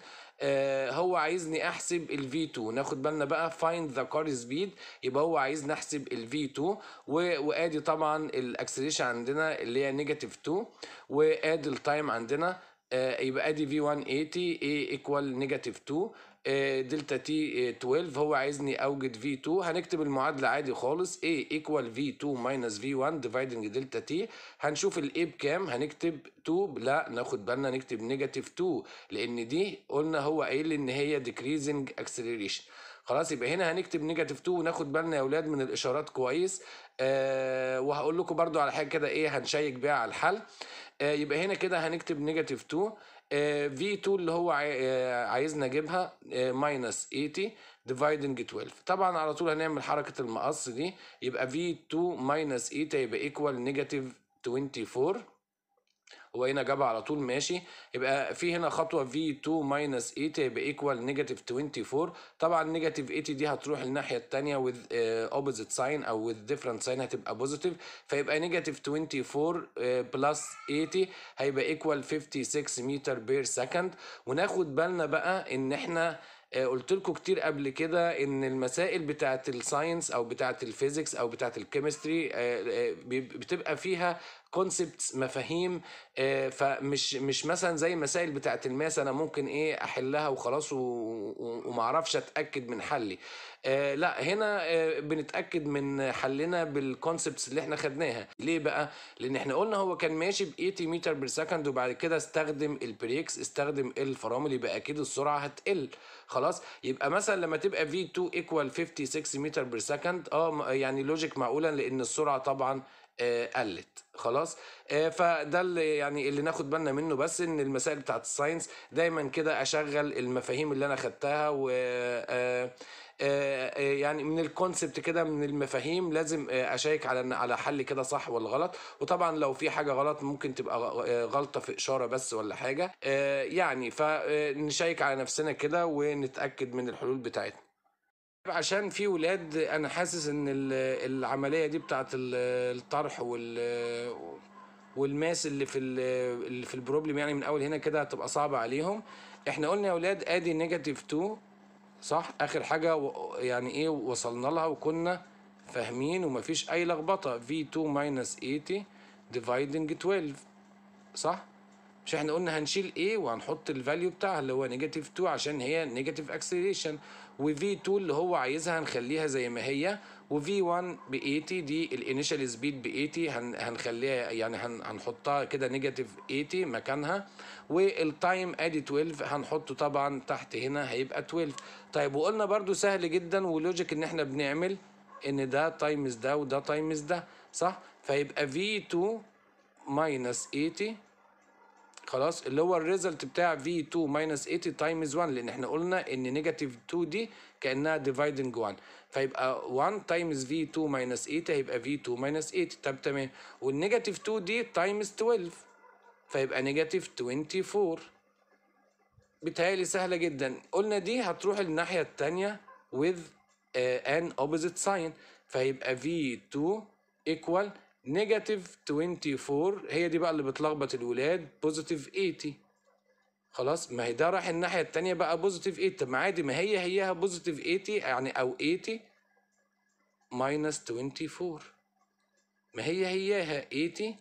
هو عايزني احسب الفي 2 ناخد بالنا بقى فايند ذا كار سبيد يبقى هو عايزني احسب الفي 2 وادي طبعا الاكسلريشن عندنا اللي هي نيجاتيف 2 وادي التايم عندنا آه، يبقى ادي في 180 a ايكوال نيجاتيف 2 آه، دلتا تي 12 آه، هو عايزني اوجد في 2 هنكتب المعادله عادي خالص A ايكوال في 2 ماينس في 1 ديفايدنج دلتا تي هنشوف الاي بكام هنكتب 2 لا ناخد بالنا نكتب نيجاتيف 2 لان دي قلنا هو قايل ان هي ديكريزنج اكسلريشن خلاص يبقى هنا هنكتب نيجاتيف 2 وناخد بالنا يا اولاد من الاشارات كويس آه وهقول لكم برده على حاجه كده ايه هنشيك بيها على الحل آه يبقى هنا كده هنكتب نيجاتيف 2 آه، V2 اللي هو آه، عايزنا نجيبها ماينس 80 ديفايدنج 12 طبعا على طول هنعمل حركه المقص دي يبقى V2 ماينس 80 يبقى ايكوال نيجاتيف 24 وهنا جابها على طول ماشي يبقى في هنا خطوه في 2 ماينس 8 هيبقى ايكوال نيجاتيف 24 طبعا نيجاتيف 80 e دي هتروح الناحيه الثانيه with اوبوزيت uh, ساين او with different ساين هتبقى بوزيتيف فيبقى نيجاتيف 24 بلس 80 هيبقى ايكوال 56 متر بير سكند وناخد بالنا بقى ان احنا uh, قلت لكم كتير قبل كده ان المسائل بتاعه الساينس او بتاعه الفيزيكس او بتاعه الكيمستري uh, بتبقى فيها كونسبتس مفاهيم آه، فمش مش مثلا زي المسائل بتاعه الماس انا ممكن ايه احلها وخلاص وما اعرفش اتاكد من حلي آه، لا هنا آه، بنتاكد من حلنا بالكونسبتس اللي احنا خدناها ليه بقى لان احنا قلنا هو كان ماشي ب 80 متر بير سكند وبعد كده استخدم البريكس استخدم الفرامل يبقى اكيد السرعه هتقل خلاص يبقى مثلا لما تبقى في 2 ايكوال 56 متر بير سكند اه يعني لوجيك معقولا لان السرعه طبعا آه، قلت خلاص آه، فده اللي يعني اللي ناخد بالنا منه بس ان المسائل بتاعت الساينس دايما كده اشغل المفاهيم اللي انا خدتها و آه، يعني من الكونسبت كده من المفاهيم لازم اشيك على على حل كده صح ولا غلط وطبعا لو في حاجه غلط ممكن تبقى غلطه في اشاره بس ولا حاجه يعني فنشيك على نفسنا كده ونتاكد من الحلول بتاعتنا عشان في ولاد انا حاسس ان العمليه دي بتاعه الطرح وال والماس اللي في اللي في البروبلم يعني من اول هنا كده هتبقى صعبه عليهم احنا قلنا يا ولاد ادي نيجاتيف 2 صح اخر حاجه يعني ايه وصلنا لها وكنا فاهمين ومفيش اي لخبطه في 2 ماينس 80 ديفايدنج 12 صح مش احنا قلنا هنشيل ايه وهنحط الفاليو بتاعها اللي هو نيجاتيف 2 عشان هي نيجاتيف اكسلريشن وفي 2 اللي هو عايزها هنخليها زي ما هي وفي 1 ب 80 دي الانيشال سبيد ب 80 هنخليها يعني هنحطها كده نيجاتيف 80 مكانها والتايم ادي 12 هنحطه طبعا تحت هنا هيبقى 12 طيب وقلنا برده سهل جدا ولوجيك ان احنا بنعمل ان ده تايمز ده وده تايمز ده صح فيبقى في 2 ماينس 80 خلاص اللي هو الريزلت بتاع V2 minus 80 times 1 لان احنا قلنا ان نيجاتيف 2 دي كانها ديفايدنج 1 فيبقى 1 times V2 minus 80 هيبقى V2 minus 80 طب تمام والنيجاتيف 2 دي times 12 فيبقى نيجاتيف 24 بتهيألي سهلة جدا قلنا دي هتروح الناحية التانية with uh, an opposite sign فهيبقى V2 equal نيجاتيف 24 هي دي بقى اللي بتلخبط الولاد بوزيتيف 80 خلاص ما هي ده راح الناحيه التانية بقى بوزيتيف 80 طب ما عادي ما هي هيها بوزيتيف 80 يعني او 80 ماينس 24 ما هي هياها 80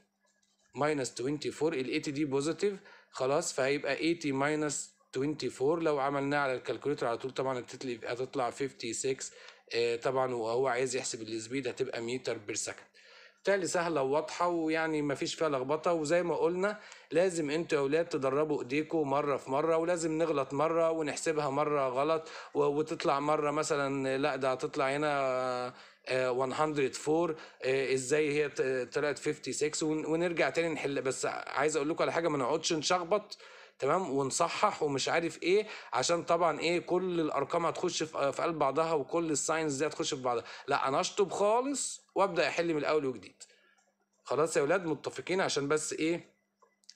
ماينس 24 ال 80 دي بوزيتيف خلاص فهيبقى 80 ماينس 24 لو عملناها على الكالكوليتر على طول طبعا هتطلع 56 آه، طبعا وهو عايز يحسب السبيد هتبقى متر بير سكند بالتالي سهله وواضحه ويعني ما فيش فيها لخبطه وزي ما قلنا لازم انتوا يا اولاد تدربوا ايديكم مره في مره ولازم نغلط مره ونحسبها مره غلط وتطلع مره مثلا لا ده هتطلع هنا 104 آه، آه، ازاي هي طلعت 56 ونرجع تاني نحل بس عايز اقول لكم على حاجه ما نقعدش نشخبط تمام ونصحح ومش عارف ايه عشان طبعا ايه كل الارقام هتخش في قلب بعضها وكل الساينز دي هتخش في بعضها لا انا اشطب خالص وابدا احل من الاول وجديد خلاص يا ولاد متفقين عشان بس ايه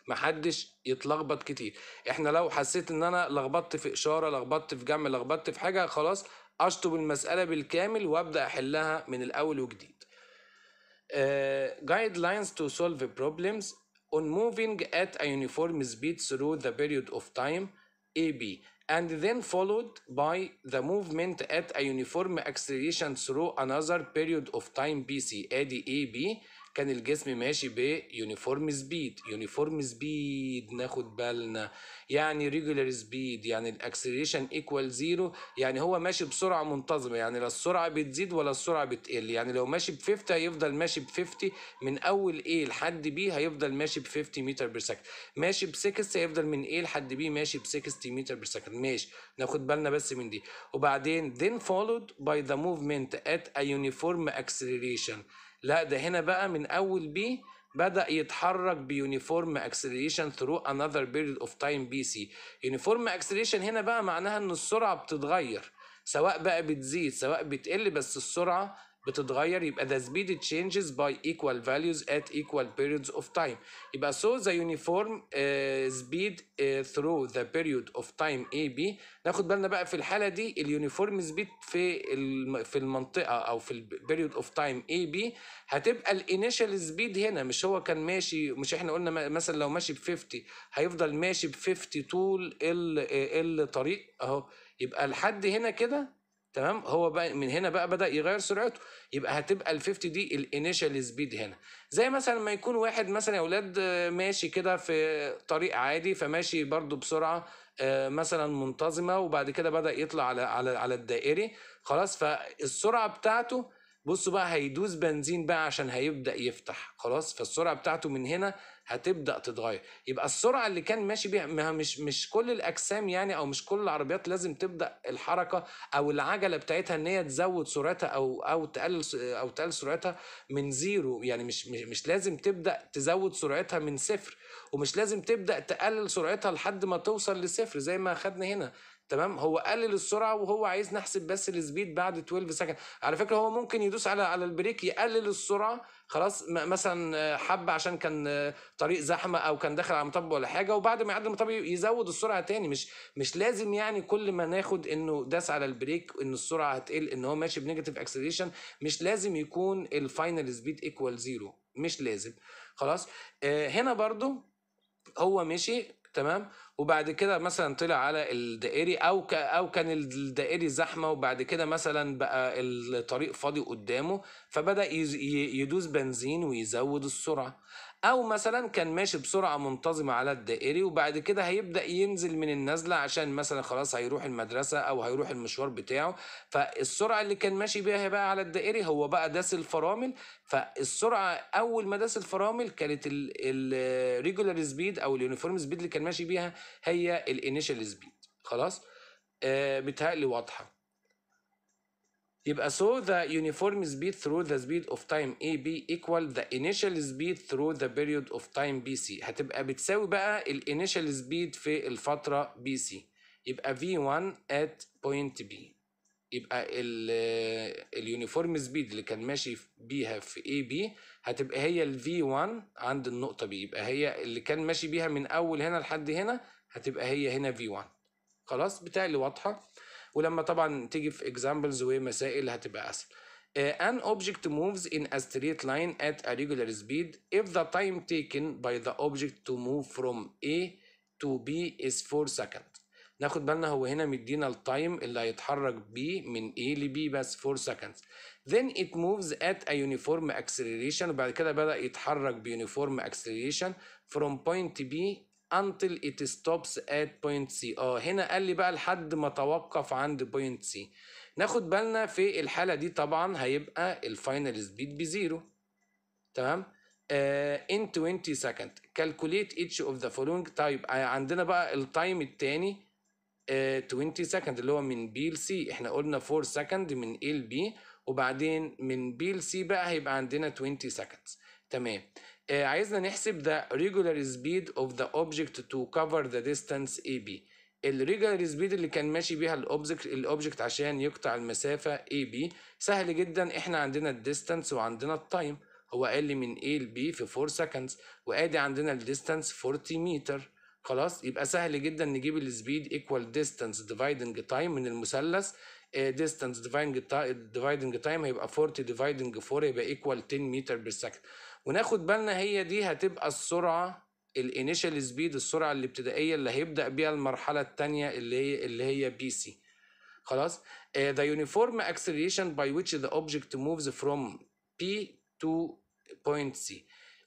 محدش يتلخبط كتير احنا لو حسيت ان انا لخبطت في اشاره لخبطت في جمع لخبطت في حاجه خلاص اشطب المساله بالكامل وابدا احلها من الاول وجديد uh, guidelines to solve problems on moving at a uniform speed through the period of time AB and then followed by the movement at a uniform acceleration through another period of time BC AB. كان الجسم ماشي بيونيفورم سبيد يونيفورم سبيد ناخد بالنا يعني ريجولار سبيد يعني الاكسلريشن ايكوال زيرو يعني هو ماشي بسرعه منتظمه يعني لا السرعه بتزيد ولا السرعه بتقل يعني لو ماشي ب 50 هيفضل ماشي ب 50 من اول A لحد B هيفضل ماشي ب 50 متر بير سكند ماشي ب 60 هيفضل من A لحد B ماشي ب 60 متر بير سكند ماشي ناخد بالنا بس من دي وبعدين then followed by the movement at a uniform acceleration لا ده هنا بقى من اول بي بدأ يتحرك بيونيفورم اكسلريشن ثرو انذر بيريد اوف تايم بي سي يونيفورم اكسلريشن هنا بقى معناها ان السرعه بتتغير سواء بقى بتزيد سواء بتقل بس السرعه بتتغير يبقى the speed changes by equal values at equal periods of time يبقى so the uniform uh, speed uh, through the period of time AB ناخد بالنا بقى في الحالة دي اليونيفورم سبيد في في المنطقة أو في البيريود اوف تايم AB هتبقى الانيشال سبيد هنا مش هو كان ماشي مش احنا قلنا مثلا لو ماشي ب 50 هيفضل ماشي ب 50 طول الطريق اهو يبقى لحد هنا كده تمام هو بقى من هنا بقى بدا يغير سرعته يبقى هتبقى ال 50 دي الانيشال سبيد هنا زي مثلا ما يكون واحد مثلا يا اولاد ماشي كده في طريق عادي فماشي برده بسرعه آه، مثلا منتظمه وبعد كده بدا يطلع على على على الدائري خلاص فالسرعه بتاعته بصوا بقى هيدوس بنزين بقى عشان هيبدا يفتح خلاص فالسرعه بتاعته من هنا هتبدا تتغير يبقى السرعه اللي كان ماشي بيها ما مش مش كل الاجسام يعني او مش كل العربيات لازم تبدا الحركه او العجله بتاعتها ان هي تزود سرعتها او او تقلل او تقلل سرعتها من زيرو يعني مش مش, مش لازم تبدا تزود سرعتها من صفر ومش لازم تبدا تقلل سرعتها لحد ما توصل لصفر زي ما خدنا هنا تمام هو قلل السرعه وهو عايز نحسب بس السبيد بعد 12 سكند على فكره هو ممكن يدوس على على البريك يقلل السرعه خلاص مثلا آه، حب عشان كان آه، طريق زحمه او كان داخل على مطب ولا حاجه وبعد ما يعدي المطب يزود السرعه تاني مش مش لازم يعني كل ما ناخد انه داس على البريك ان السرعه هتقل ان هو ماشي بنيجاتيف اكسلريشن مش لازم يكون الفاينل سبيد ايكوال زيرو مش لازم خلاص آه، هنا برضو هو مشي تمام وبعد كده مثلا طلع على الدائري او ك... او كان الدائري زحمه وبعد كده مثلا بقى الطريق فاضي قدامه فبدا يدوس بنزين ويزود السرعه او مثلا كان ماشي بسرعه منتظمه على الدائري وبعد كده هيبدا ينزل من النزله عشان مثلا خلاص هيروح المدرسه او هيروح المشوار بتاعه فالسرعه اللي كان ماشي بيها بقى على الدائري هو بقى داس الفرامل فالسرعه اول ما داس الفرامل كانت الريجولار سبيد او اليونيفورم سبيد اللي كان ماشي بيها هي الانيشال سبيد خلاص آه بتهيألي واضحه يبقى so the uniform speed through the speed of time AB equal the initial speed through the period of time BC هتبقى بتساوي بقى ال initial speed في الفترة BC يبقى V1 at point B يبقى اليونيفورم speed اللي كان ماشي بيها في AB هتبقى هي ال V1 عند النقطة B يبقى هي اللي كان ماشي بيها من أول هنا لحد هنا هتبقى هي هنا V1 خلاص اللي واضحة ولما طبعا تيجي في اكزامبلز ومسائل هتبقى اسهل an object moves in a straight line at a regular speed if the time taken by the object to move from A to B is 4 seconds ناخد بالنا هو هنا مدينا التايم اللي هيتحرك B من A ل B بس 4 seconds then it moves at a uniform acceleration وبعد كده بدأ يتحرك بيونيفورم acceleration from point B until it stops at point C اه هنا قال لي بقى لحد ما توقف عند point C ناخد بالنا في الحالة دي طبعا هيبقى الفاينل سبيد بزيرو تمام آه in 20 second calculate each of the following طيب عندنا بقى التايم التاني آه 20 second اللي هو من B ل C احنا قلنا 4 second من A ل B وبعدين من B ل C بقى هيبقى عندنا 20 seconds تمام آه، عايزنا نحسب the regular speed of the object to cover the distance AB الريجولار سبيد اللي كان ماشي بيها الاوبجكت الاوبجكت عشان يقطع المسافه اي بي سهل جدا احنا عندنا الديستانس وعندنا التايم هو اقل من A ل B في 4 seconds وادي عندنا الديستانس 40 متر خلاص يبقى سهل جدا نجيب السبيد ايكوال ديستانس ديفايدنج تايم من المثلث ديستانس ديفايدنج تايم هيبقى 40 ديفايدنج 4 يبقى ايكوال 10 متر بالسكند وناخد بالنا هي دي هتبقى السرعه الانيشال سبيد السرعه الابتدائيه اللي هيبدا بيها المرحله الثانيه اللي هي اللي هي بي سي خلاص آه، the uniform acceleration by which the object moves from P to point C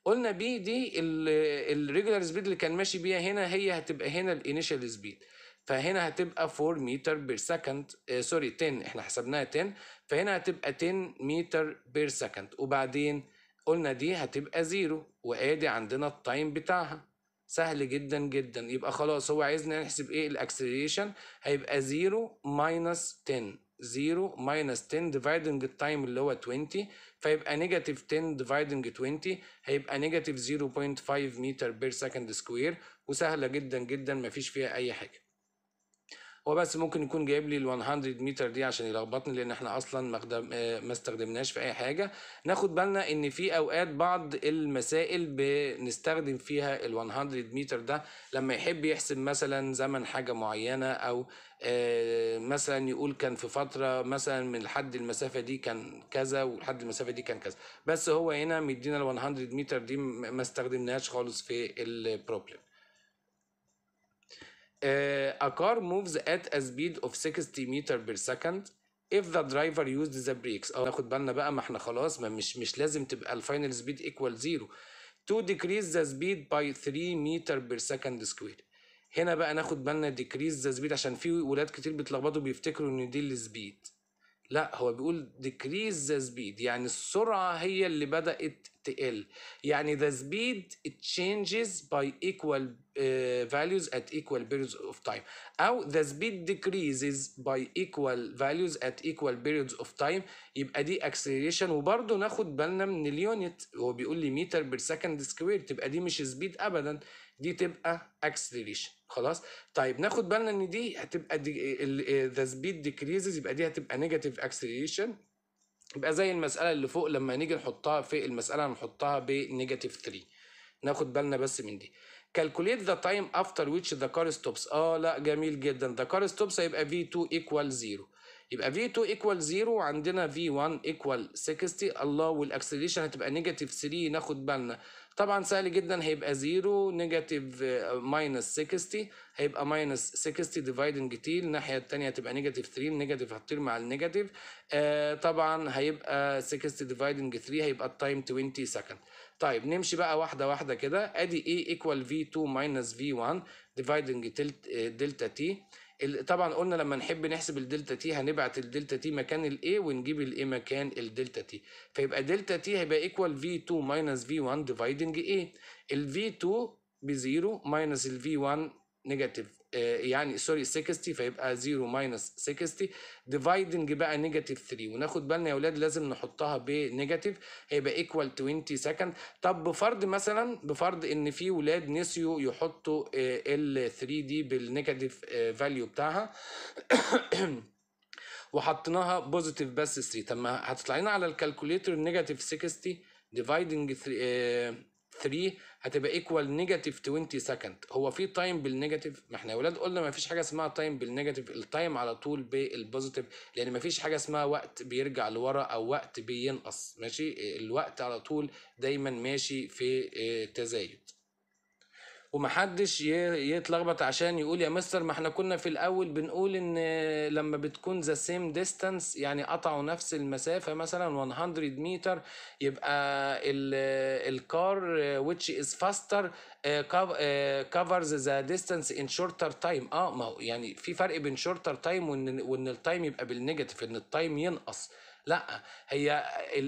قلنا بي دي الريجولار سبيد اللي كان ماشي بيها هنا هي هتبقى هنا الانيشال سبيد فهنا هتبقى 4 متر بير سكند سوري 10 احنا حسبناها 10 فهنا هتبقى 10 متر بير سكند وبعدين قلنا دي هتبقى زيرو وادي عندنا التايم بتاعها سهل جدا جدا يبقى خلاص هو عايزنا نحسب ايه الاكسلريشن هيبقى زيرو ماينس 10 0 ماينس 10 ديفايدنج التايم اللي هو 20 فيبقى نيجاتيف 10 ديفايدنج 20 هيبقى نيجاتيف 0.5 متر بير سكند سكوير وسهله جدا جدا مفيش فيها اي حاجه هو بس ممكن يكون جايب لي ال 100 متر دي عشان يلخبطني لان احنا اصلا آه، ما استخدمناش في اي حاجه ناخد بالنا ان في اوقات بعض المسائل بنستخدم فيها ال 100 متر ده لما يحب يحسب مثلا زمن حاجه معينه او آه، مثلا يقول كان في فتره مثلا من لحد المسافه دي كان كذا ولحد المسافه دي كان كذا بس هو هنا مدينا ال 100 متر دي ما استخدمناهاش خالص في البروبلم Uh, a car moves at a speed of 60 meter per second if the driver used the brakes اه ناخد بالنا بقى ما احنا خلاص ما مش مش لازم تبقى الفاينل سبيد ايكوال زيرو to decrease the speed by 3 meter per second square هنا بقى ناخد بالنا decrease the speed عشان في ولاد كتير بيتلخبطوا بيفتكروا ان دي السبيد لا هو بيقول decrease the speed يعني السرعة هي اللي بدأت تقل يعني the speed it changes by equal uh, values at equal periods of time أو the speed decreases by equal values at equal periods of time يبقى دي acceleration وبرضه ناخد بالنا من اليونت هو بيقول لي متر بير سكند سكوير تبقى دي مش speed أبدا دي تبقى acceleration خلاص طيب ناخد بالنا ان دي هتبقى ذا سبيد ديكريزز يبقى دي هتبقى نيجاتيف اكسلريشن يبقى زي المساله اللي فوق لما نيجي نحطها في المساله هنحطها بنيجاتيف 3 ناخد بالنا بس من دي كالكوليت ذا تايم افتر ويتش ذا كار ستوبس اه لا جميل جدا ذا كار ستوبس هيبقى v2 ايكوال 0 يبقى v2 ايكوال 0 وعندنا v1 ايكوال 60 الله والاكسلريشن هتبقى نيجاتيف 3 ناخد بالنا طبعا سهل جدا هيبقى 0 نيجاتيف ماينس 60 هيبقى ماينس 60 ديفايدنج تي الناحيه الثانيه هتبقى نيجاتيف 3 النيجاتيف هتطير مع النيجاتيف آه طبعا هيبقى 60 ديفايدنج 3 هيبقى التايم 20 سكند طيب نمشي بقى واحده واحده كده ادي ايه ايكوال في 2 ماينس في 1 ديفايدنج دلتا تي طبعا قلنا لما نحب نحسب الدلتا تي هنبعت الدلتا تي مكان الاي ونجيب الاي مكان الدلتا تي فيبقى دلتا تي هيبقى ايكوال في 2 ماينس في 1 ديفايدنج اي الفي 2 ب 0 ماينس الفي 1 نيجاتيف آه، يعني سوري 60 فيبقى 0 ماينس 60 ديفايدنج بقى نيجاتيف 3 وناخد بالنا يا اولاد لازم نحطها بنيجاتيف هيبقى ايكوال 20 سكند طب بفرض مثلا بفرض ان في ولاد نسيوا يحطوا آه، ال 3 دي بالنيجاتيف آه، فاليو بتاعها وحطيناها بوزيتيف بس 3 طب ما هتطلع لنا على الكالكوليتر نيجاتيف 60 ديفايدنج 3 3 هتبقى ايكوال نيجاتيف 20 سكند هو في تايم بالنيجاتيف ما احنا يا ولاد قلنا ما فيش حاجه اسمها تايم بالنيجاتيف التايم على طول بالبوزيتيف لان ما فيش حاجه اسمها وقت بيرجع لورا او وقت بينقص ماشي الوقت على طول دايما ماشي في آه، تزايد ومحدش يتلخبط عشان يقول يا مستر ما احنا كنا في الاول بنقول ان لما بتكون ذا سيم ديستانس يعني قطعوا نفس المسافه مثلا 100 متر يبقى الكار which is faster uh, uh, covers ذا ديستانس ان شورتر تايم اه ما هو يعني في فرق بين شورتر تايم وان وان التايم يبقى بالنيجاتيف ان التايم ينقص لا هي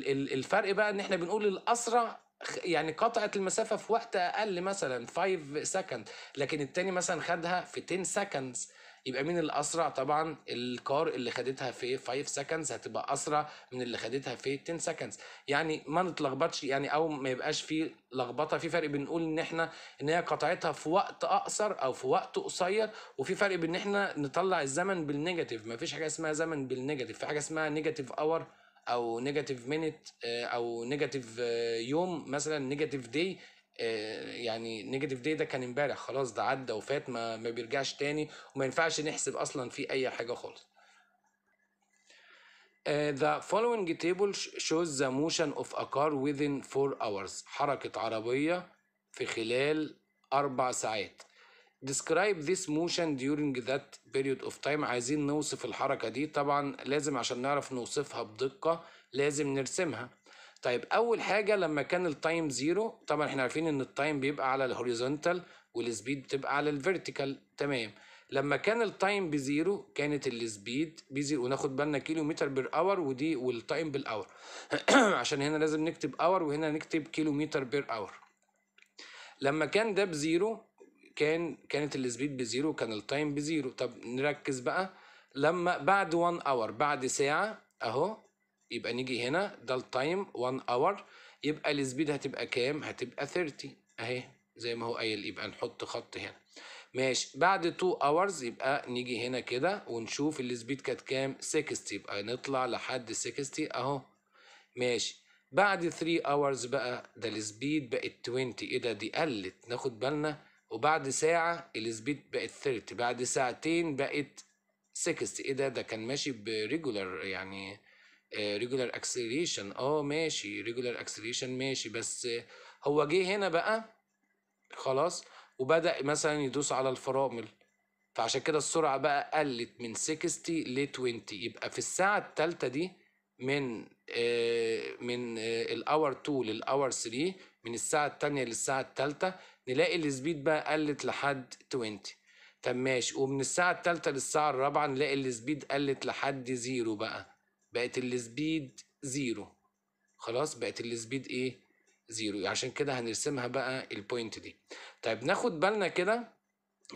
الفرق بقى ان احنا بنقول الاسرع يعني قطعت المسافه في وقت اقل مثلا 5 سكند لكن التاني مثلا خدها في 10 سكندز يبقى مين الاسرع طبعا الكار اللي خدتها في 5 سكندز هتبقى اسرع من اللي خدتها في 10 سكندز يعني ما نتلخبطش يعني او ما يبقاش في لخبطه في فرق بنقول ان احنا ان هي قطعتها في وقت اقصر او في وقت قصير وفي فرق بين ان احنا نطلع الزمن بالنيجاتيف ما فيش حاجه اسمها زمن بالنيجاتيف في حاجه اسمها نيجاتيف اور او نيجاتيف آه، مينيت او نيجاتيف آه، يوم مثلا نيجاتيف آه، دي يعني نيجاتيف دي ده كان امبارح خلاص ده عدى وفات ما, ما بيرجعش تاني وما ينفعش نحسب اصلا فيه اي حاجه خالص Uh, the following table shows the motion of a car within four hours حركة عربية في خلال أربع ساعات describe this motion during that period of time عايزين نوصف الحركة دي طبعا لازم عشان نعرف نوصفها بدقة لازم نرسمها طيب أول حاجة لما كان التايم زيرو طبعا احنا عارفين إن التايم بيبقى على الهوريزونتال والسبيد بتبقى على الفيرتيكال تمام لما كان التايم بزيرو كانت السبيد بزيرو وناخد بالنا كيلو متر بير اور ودي والتايم بالاور عشان هنا لازم نكتب اور وهنا نكتب كيلو متر بير اور لما كان ده بزيرو كان كانت السبيد بزيرو كان التايم بزيرو طب نركز بقى لما بعد 1 اور بعد ساعه اهو يبقى نيجي هنا ده التايم 1 اور يبقى السبيد هتبقى كام هتبقى 30 اهي زي ما هو قايل يبقى نحط خط هنا ماشي بعد 2 اورز يبقى نيجي هنا كده ونشوف السبيد كانت كام 60 يبقى نطلع لحد 60 اهو ماشي بعد 3 اورز بقى ده السبيد بقت 20 ايه ده دي قلت ناخد بالنا وبعد ساعة السبيد بقت 30 بعد ساعتين بقت 60 ايه ده ده كان ماشي بريجولار يعني ريجولار آه، اكسلريشن اه ماشي ريجولار اكسلريشن ماشي بس هو جه هنا بقى خلاص وبدأ مثلا يدوس على الفرامل فعشان كده السرعة بقى قلت من 60 ل 20 يبقى في الساعة التالتة دي من آه، من الاور 2 للاور 3 من الساعة التانية للساعة التالتة نلاقي السبيد بقى قلت لحد 20 طب ماشي ومن الساعة التالتة للساعة الرابعة نلاقي السبيد قلت لحد زيرو بقى بقت السبيد زيرو خلاص بقت السبيد ايه زيرو عشان كده هنرسمها بقى البوينت دي طيب ناخد بالنا كده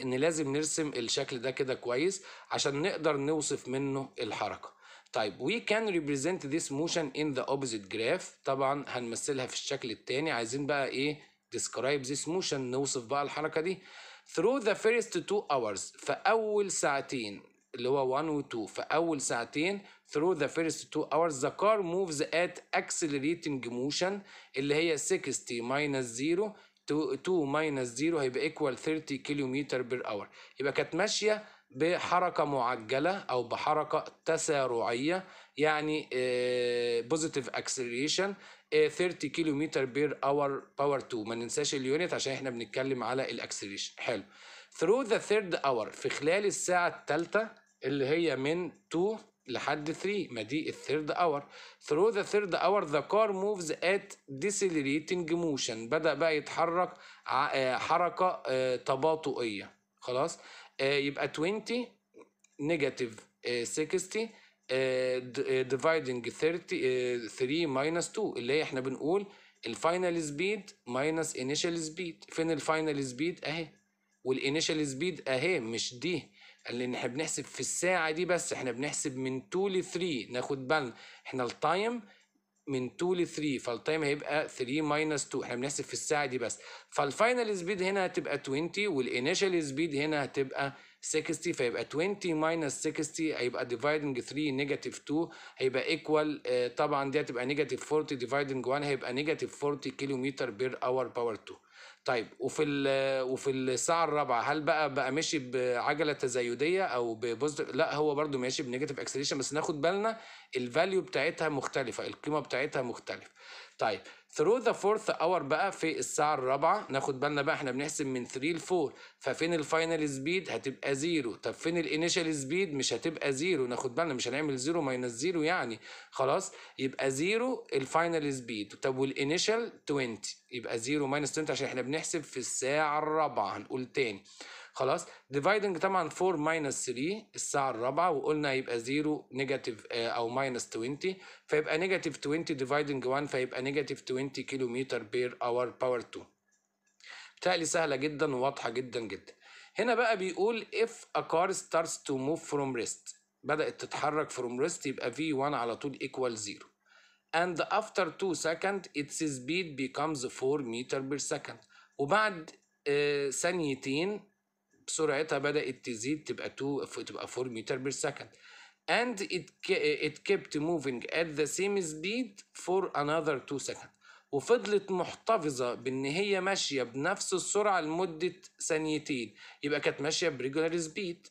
ان لازم نرسم الشكل ده كده كويس عشان نقدر نوصف منه الحركة طيب we can represent this motion in the opposite graph طبعا هنمثلها في الشكل التاني عايزين بقى ايه describe this motion نوصف بقى الحركة دي through the first two hours فأول ساعتين اللي هو 1 و 2 فأول ساعتين through the first two hours the car moves at accelerating motion اللي هي 60 minus 0 2 minus 0 هيبقى equal 30 كيلومتر بير اور يبقى كانت ماشية بحركة معجلة أو بحركة تسارعية يعني بوزيتيف acceleration 30 كيلو متر بير اور باور 2 ما ننساش اليونت عشان احنا بنتكلم على الاكسليشن حلو ثرو ذا ثيرد اور في خلال الساعه الثالثه اللي هي من 2 لحد 3 ما دي الثيرد اور ثرو ذا ثيرد اور ذا كار موفز ات ديسيليريتنج موشن بدا بقى يتحرك آه، حركه آه، تباطؤيه خلاص آه، يبقى 20 نيجاتيف 60 ديفايدنج 3 ماينس 2 اللي هي احنا بنقول الفاينل سبيد ماينس انيشال سبيد فين الفاينل سبيد اهي والانيشال سبيد اهي مش دي لان احنا بنحسب في الساعه دي بس احنا بنحسب من 2 ل 3 ناخد بالنا احنا التايم من 2 ل 3 فالتايم هيبقى 3 ماينس 2 احنا بنحسب في الساعه دي بس فالفاينل سبيد هنا هتبقى 20 والانيشال سبيد هنا هتبقى 60 فيبقى 20 ماينس 60 هيبقى ديفايدنج 3 نيجاتيف 2 هيبقى ايكوال آه، طبعا دي هتبقى نيجاتيف 40 ديفايدنج 1 هيبقى نيجاتيف 40 كيلو متر بير اور باور 2 طيب وفي وفي الساعه الرابعه هل بقى بقى ماشي بعجله تزايديه او ببوزيتيف لا هو برده ماشي بنيجاتيف اكسلريشن بس ناخد بالنا الفاليو بتاعتها مختلفه القيمه بتاعتها مختلفه طيب ثرو ذا فورث اور بقى في الساعه الرابعه ناخد بالنا بقى احنا بنحسب من 3 ل 4 ففين الفاينل سبيد هتبقى زيرو طب فين الانيشال سبيد مش هتبقى زيرو ناخد بالنا مش هنعمل زيرو ماينس زيرو يعني خلاص يبقى زيرو الفاينل سبيد طب والانيشال 20 يبقى زيرو ماينس 20 عشان احنا بنحسب في الساعه الرابعه هنقول تاني خلاص ديفايدنج طبعا 4 ماينس 3 الساعه الرابعه وقلنا هيبقى 0 نيجاتيف آه، او ماينس 20 فيبقى نيجاتيف 20 ديفايدنج 1 فيبقى نيجاتيف 20 كيلو متر بير اور باور 2 بتهيألي سهله جدا وواضحه جدا جدا هنا بقى بيقول if a car starts to move from rest بدأت تتحرك from rest يبقى V1 على طول equal 0 and after 2 second its speed becomes 4 meter per second وبعد آه، ثانيتين سرعتها بدات تزيد تبقى 2 تبقى 4 متر بير سكند and it, it kept moving at the same speed for another 2 seconds وفضلت محتفظة بإن هي ماشية بنفس السرعة لمدة ثانيتين يبقى كانت ماشية بريجولار سبيد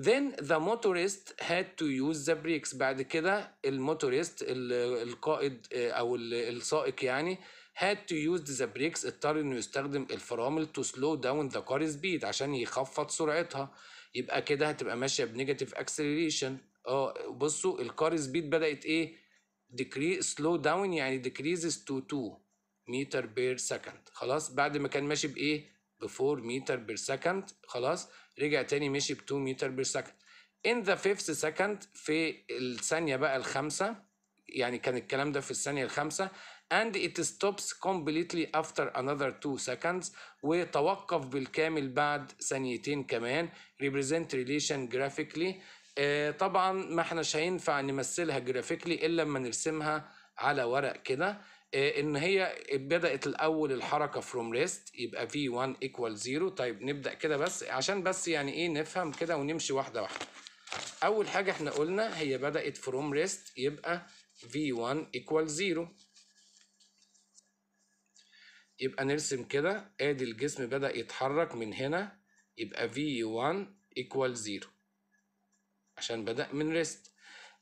then the motorist had to use the brakes بعد كده الموتوريست القائد أو السائق يعني had to use the brakes اضطر انه يستخدم الفرامل to slow down the car speed عشان يخفض سرعتها يبقى كده هتبقى ماشيه بنيجاتيف اكسلريشن اه بصوا الكار سبيد بدات ايه ديكري سلو داون يعني decreases تو 2 متر بير سكند خلاص بعد ما كان ماشي بايه ب 4 متر بير سكند خلاص رجع تاني ماشي ب 2 متر بير سكند in the fifth second في الثانيه بقى الخامسه يعني كان الكلام ده في الثانيه الخامسه and it stops completely after another two seconds وتوقف بالكامل بعد ثانيتين كمان represent relation graphically آه طبعا ما احناش هينفع نمثلها graphically الا لما نرسمها على ورق كده آه ان هي بدات الاول الحركه from rest يبقى v1 equal 0 طيب نبدا كده بس عشان بس يعني ايه نفهم كده ونمشي واحده واحده اول حاجه احنا قلنا هي بدات from rest يبقى v1 equal 0 يبقى نرسم كده ادي الجسم بدأ يتحرك من هنا يبقى V1 equal 0 عشان بدأ من ريست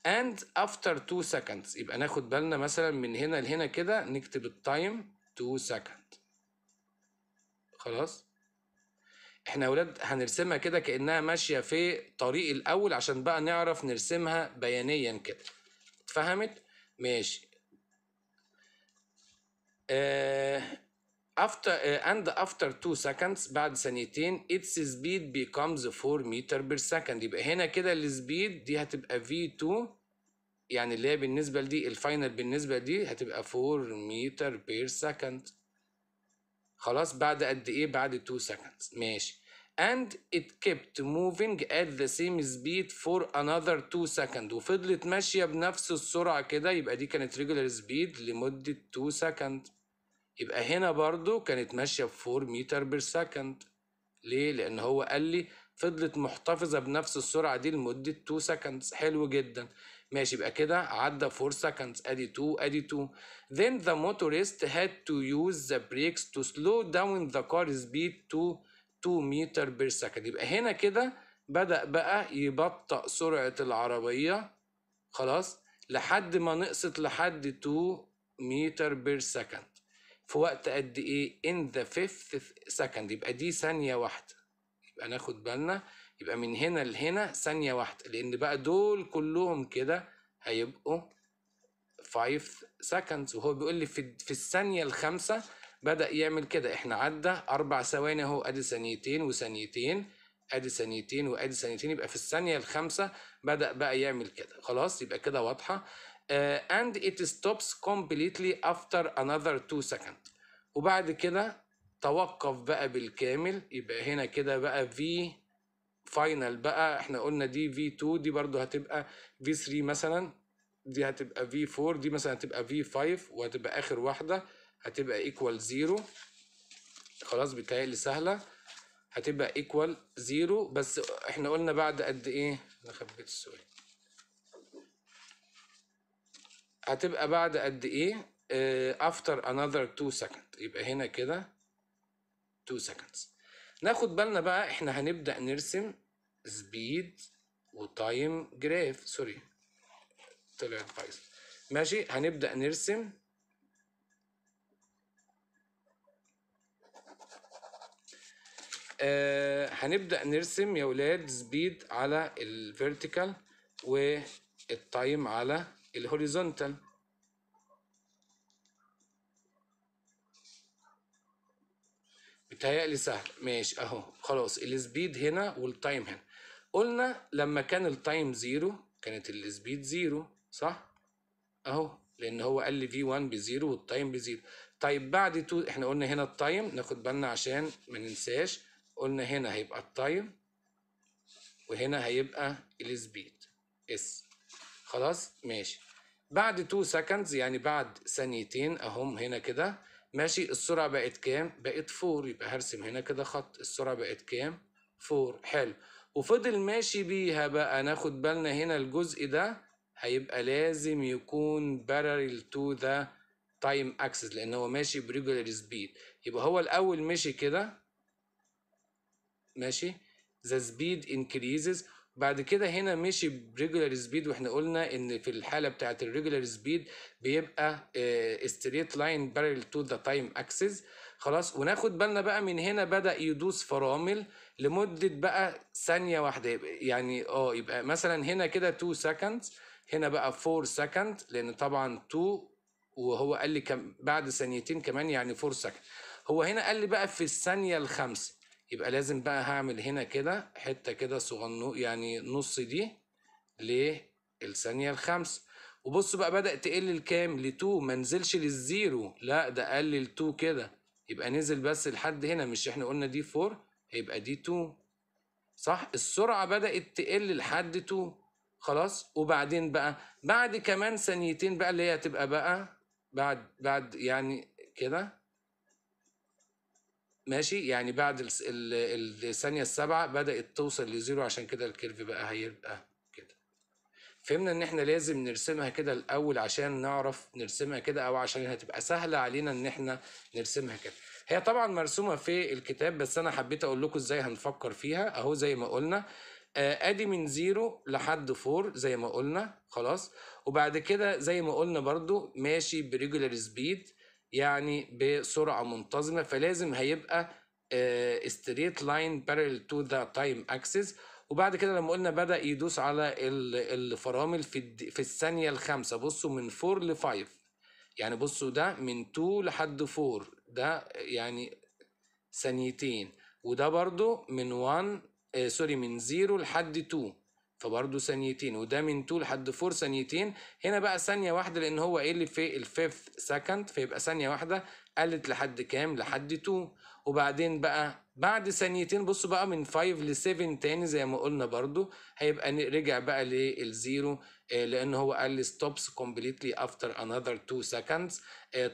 and after 2 seconds يبقى ناخد بالنا مثلا من هنا لهنا كده نكتب التايم 2 seconds خلاص احنا يا ولاد هنرسمها كده كأنها ماشية في طريق الأول عشان بقى نعرف نرسمها بيانيا كده اتفهمت؟ ماشي آه after uh, and after 2 seconds بعد ثانيتين its speed becomes 4 meter per second يبقى هنا كده السبيد دي هتبقى v2 يعني اللي هي بالنسبة لدي الفاينل بالنسبة لدي هتبقى 4 meter per second خلاص بعد قد ايه بعد 2 seconds ماشي and it kept moving at the same speed for another 2 seconds وفضلت ماشية بنفس السرعة كده يبقى دي كانت regular speed لمدة 2 seconds يبقى هنا برضو كانت ماشية ب 4 متر بير سكند ليه؟ لأن هو قال لي فضلت محتفظة بنفس السرعة دي لمدة 2 سكندز حلو جدا ماشي يبقى كده عدى 4 سكندز ادي 2 ادي 2 then the motorist had to use the brakes to slow down the car speed to 2 meter per second يبقى هنا كده بدأ بقى يبطأ سرعة العربية خلاص لحد ما نقصت لحد 2 متر بير سكند في وقت قد ايه in the fifth second يبقى دي ثانية واحدة يبقى ناخد بالنا يبقى من هنا لهنا ثانية واحدة لأن بقى دول كلهم كده هيبقوا 5 seconds وهو بيقول لي في, في الثانية الخامسة بدأ يعمل كده احنا عدى أربع ثواني أهو أدي ثانيتين وثانيتين أدي ثانيتين وأدي ثانيتين يبقى في الثانية الخامسة بدأ بقى يعمل كده خلاص يبقى كده واضحة آه، and it stops completely after another two seconds وبعد كده توقف بقى بالكامل يبقى هنا كده بقى في فاينل بقى احنا قلنا دي v 2 دي برضو هتبقى v 3 مثلا دي هتبقى v 4 دي مثلا هتبقى v 5 وهتبقى اخر واحده هتبقى equal 0 خلاص بتهيألي سهله هتبقى equal 0 بس احنا قلنا بعد قد ايه انا خبيت السؤال هتبقى بعد قد ايه افتر انذر 2 سكند يبقى هنا كده 2 seconds ناخد بالنا بقى احنا هنبدا نرسم سبيد وتايم جراف سوري طلعت بايظ ماشي هنبدا نرسم آه هنبدا نرسم يا ولاد سبيد على الفيرتيكال والتايم على الهوريزونتال بتهيألي سهل ماشي اهو خلاص السبيد هنا والتايم هنا قلنا لما كان التايم زيرو كانت السبيد زيرو صح اهو لان هو قال لي في 1 بزيرو والتايم بزيرو طيب بعد تو احنا قلنا هنا التايم ناخد بالنا عشان ما ننساش قلنا هنا هيبقى التايم وهنا هيبقى السبيد اس خلاص ماشي بعد 2 سكندز يعني بعد ثانيتين اهم هنا كده ماشي السرعة بقت كام بقت 4 يبقى هرسم هنا كده خط السرعة بقت كام 4 حلو وفضل ماشي بيها بقى ناخد بالنا هنا الجزء ده هيبقى لازم يكون parallel to the time axis لان هو ماشي بريجولار سبيد يبقى هو الاول مشي كده ماشي the speed increases بعد كده هنا مشي بريجولار سبيد واحنا قلنا ان في الحاله بتاعه الريجولار سبيد بيبقى ستريت لاين بارل تو ذا تايم اكسس خلاص وناخد بالنا بقى من هنا بدا يدوس فرامل لمده بقى ثانيه واحده يعني اه يبقى مثلا هنا كده 2 سكندز هنا بقى 4 سكند لان طبعا 2 وهو قال لي كم بعد ثانيتين كمان يعني 4 سكند هو هنا قال لي بقى في الثانيه الخامسه يبقى لازم بقى هعمل هنا كده حتة كده صغنو يعني نص دي للثانية الخامسة وبص بقى بدأت تقل لكام لتو ما نزلش للزيرو لا ده قل لتو كده يبقى نزل بس لحد هنا مش احنا قلنا دي فور هيبقى دي تو صح السرعة بدأت تقل لحد تو خلاص وبعدين بقى بعد كمان ثانيتين بقى اللي هي هتبقى بقى بعد بعد يعني كده ماشي يعني بعد الثانيه السابعه بدات توصل لزيرو عشان كده الكيرف بقى هيبقى كده فهمنا ان احنا لازم نرسمها كده الاول عشان نعرف نرسمها كده او عشان هتبقى سهله علينا ان احنا نرسمها كده هي طبعا مرسومه في الكتاب بس انا حبيت اقول لكم ازاي هنفكر فيها اهو زي ما قلنا آه، ادي من زيرو لحد فور زي ما قلنا خلاص وبعد كده زي ما قلنا برضو ماشي بريجولار سبيد يعني بسرعه منتظمه فلازم هيبقى ستريت لاين بارل تو ذا تايم اكسس وبعد كده لما قلنا بدا يدوس على الفرامل في في الثانيه الخامسه بصوا من 4 ل 5 يعني بصوا ده من 2 لحد 4 ده يعني ثانيتين وده برضو من 1 آه سوري من 0 لحد 2 فبرضه ثانيتين وده من 2 لحد 4 ثانيتين هنا بقى ثانية واحدة لأن هو ايه اللي في الفيفث سكند فيبقى ثانية واحدة قلت لحد كام؟ لحد 2 وبعدين بقى بعد ثانيتين بصوا بقى من 5 ل 7 تاني زي ما قلنا برضو هيبقى رجع بقى للزيرو آه، لان هو قال لي ستوبس كومبليتلي افتر انذر 2 سكندز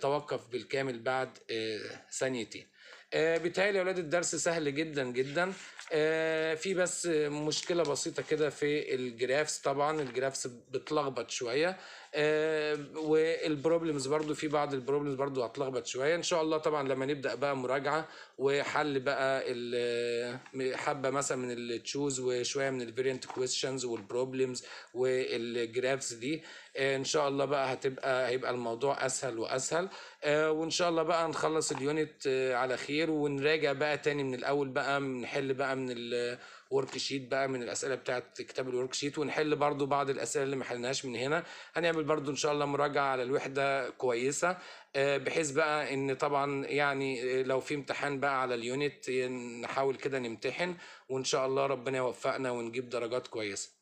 توقف بالكامل بعد آه، ثانيتين آه، بيتهيألي يا ولاد الدرس سهل جدا جدا آه، في بس مشكله بسيطه كده في الجرافس طبعا الجرافس بتلخبط شويه آه، والبروبلمز برضو في بعض البروبلمز برضو هتلخبط شويه ان شاء الله طبعا لما نبدا بقى مراجعه وحل بقى آه، حبه مثلا من التشوز وشويه من الفيرينت كويشنز والبروبلمز والجرافس دي ان شاء الله بقى هتبقى هيبقى الموضوع اسهل واسهل آه، وان شاء الله بقى نخلص اليونت آه، على خير ونراجع بقى تاني من الاول بقى نحل بقى من الورك شيت بقى من الاسئله بتاعه كتاب الورك شيت ونحل برضو بعض الاسئله اللي ما حلناهاش من هنا هنعمل برضو ان شاء الله مراجعه على الوحده كويسه آه، بحيث بقى ان طبعا يعني لو في امتحان بقى على اليونت نحاول كده نمتحن وان شاء الله ربنا يوفقنا ونجيب درجات كويسه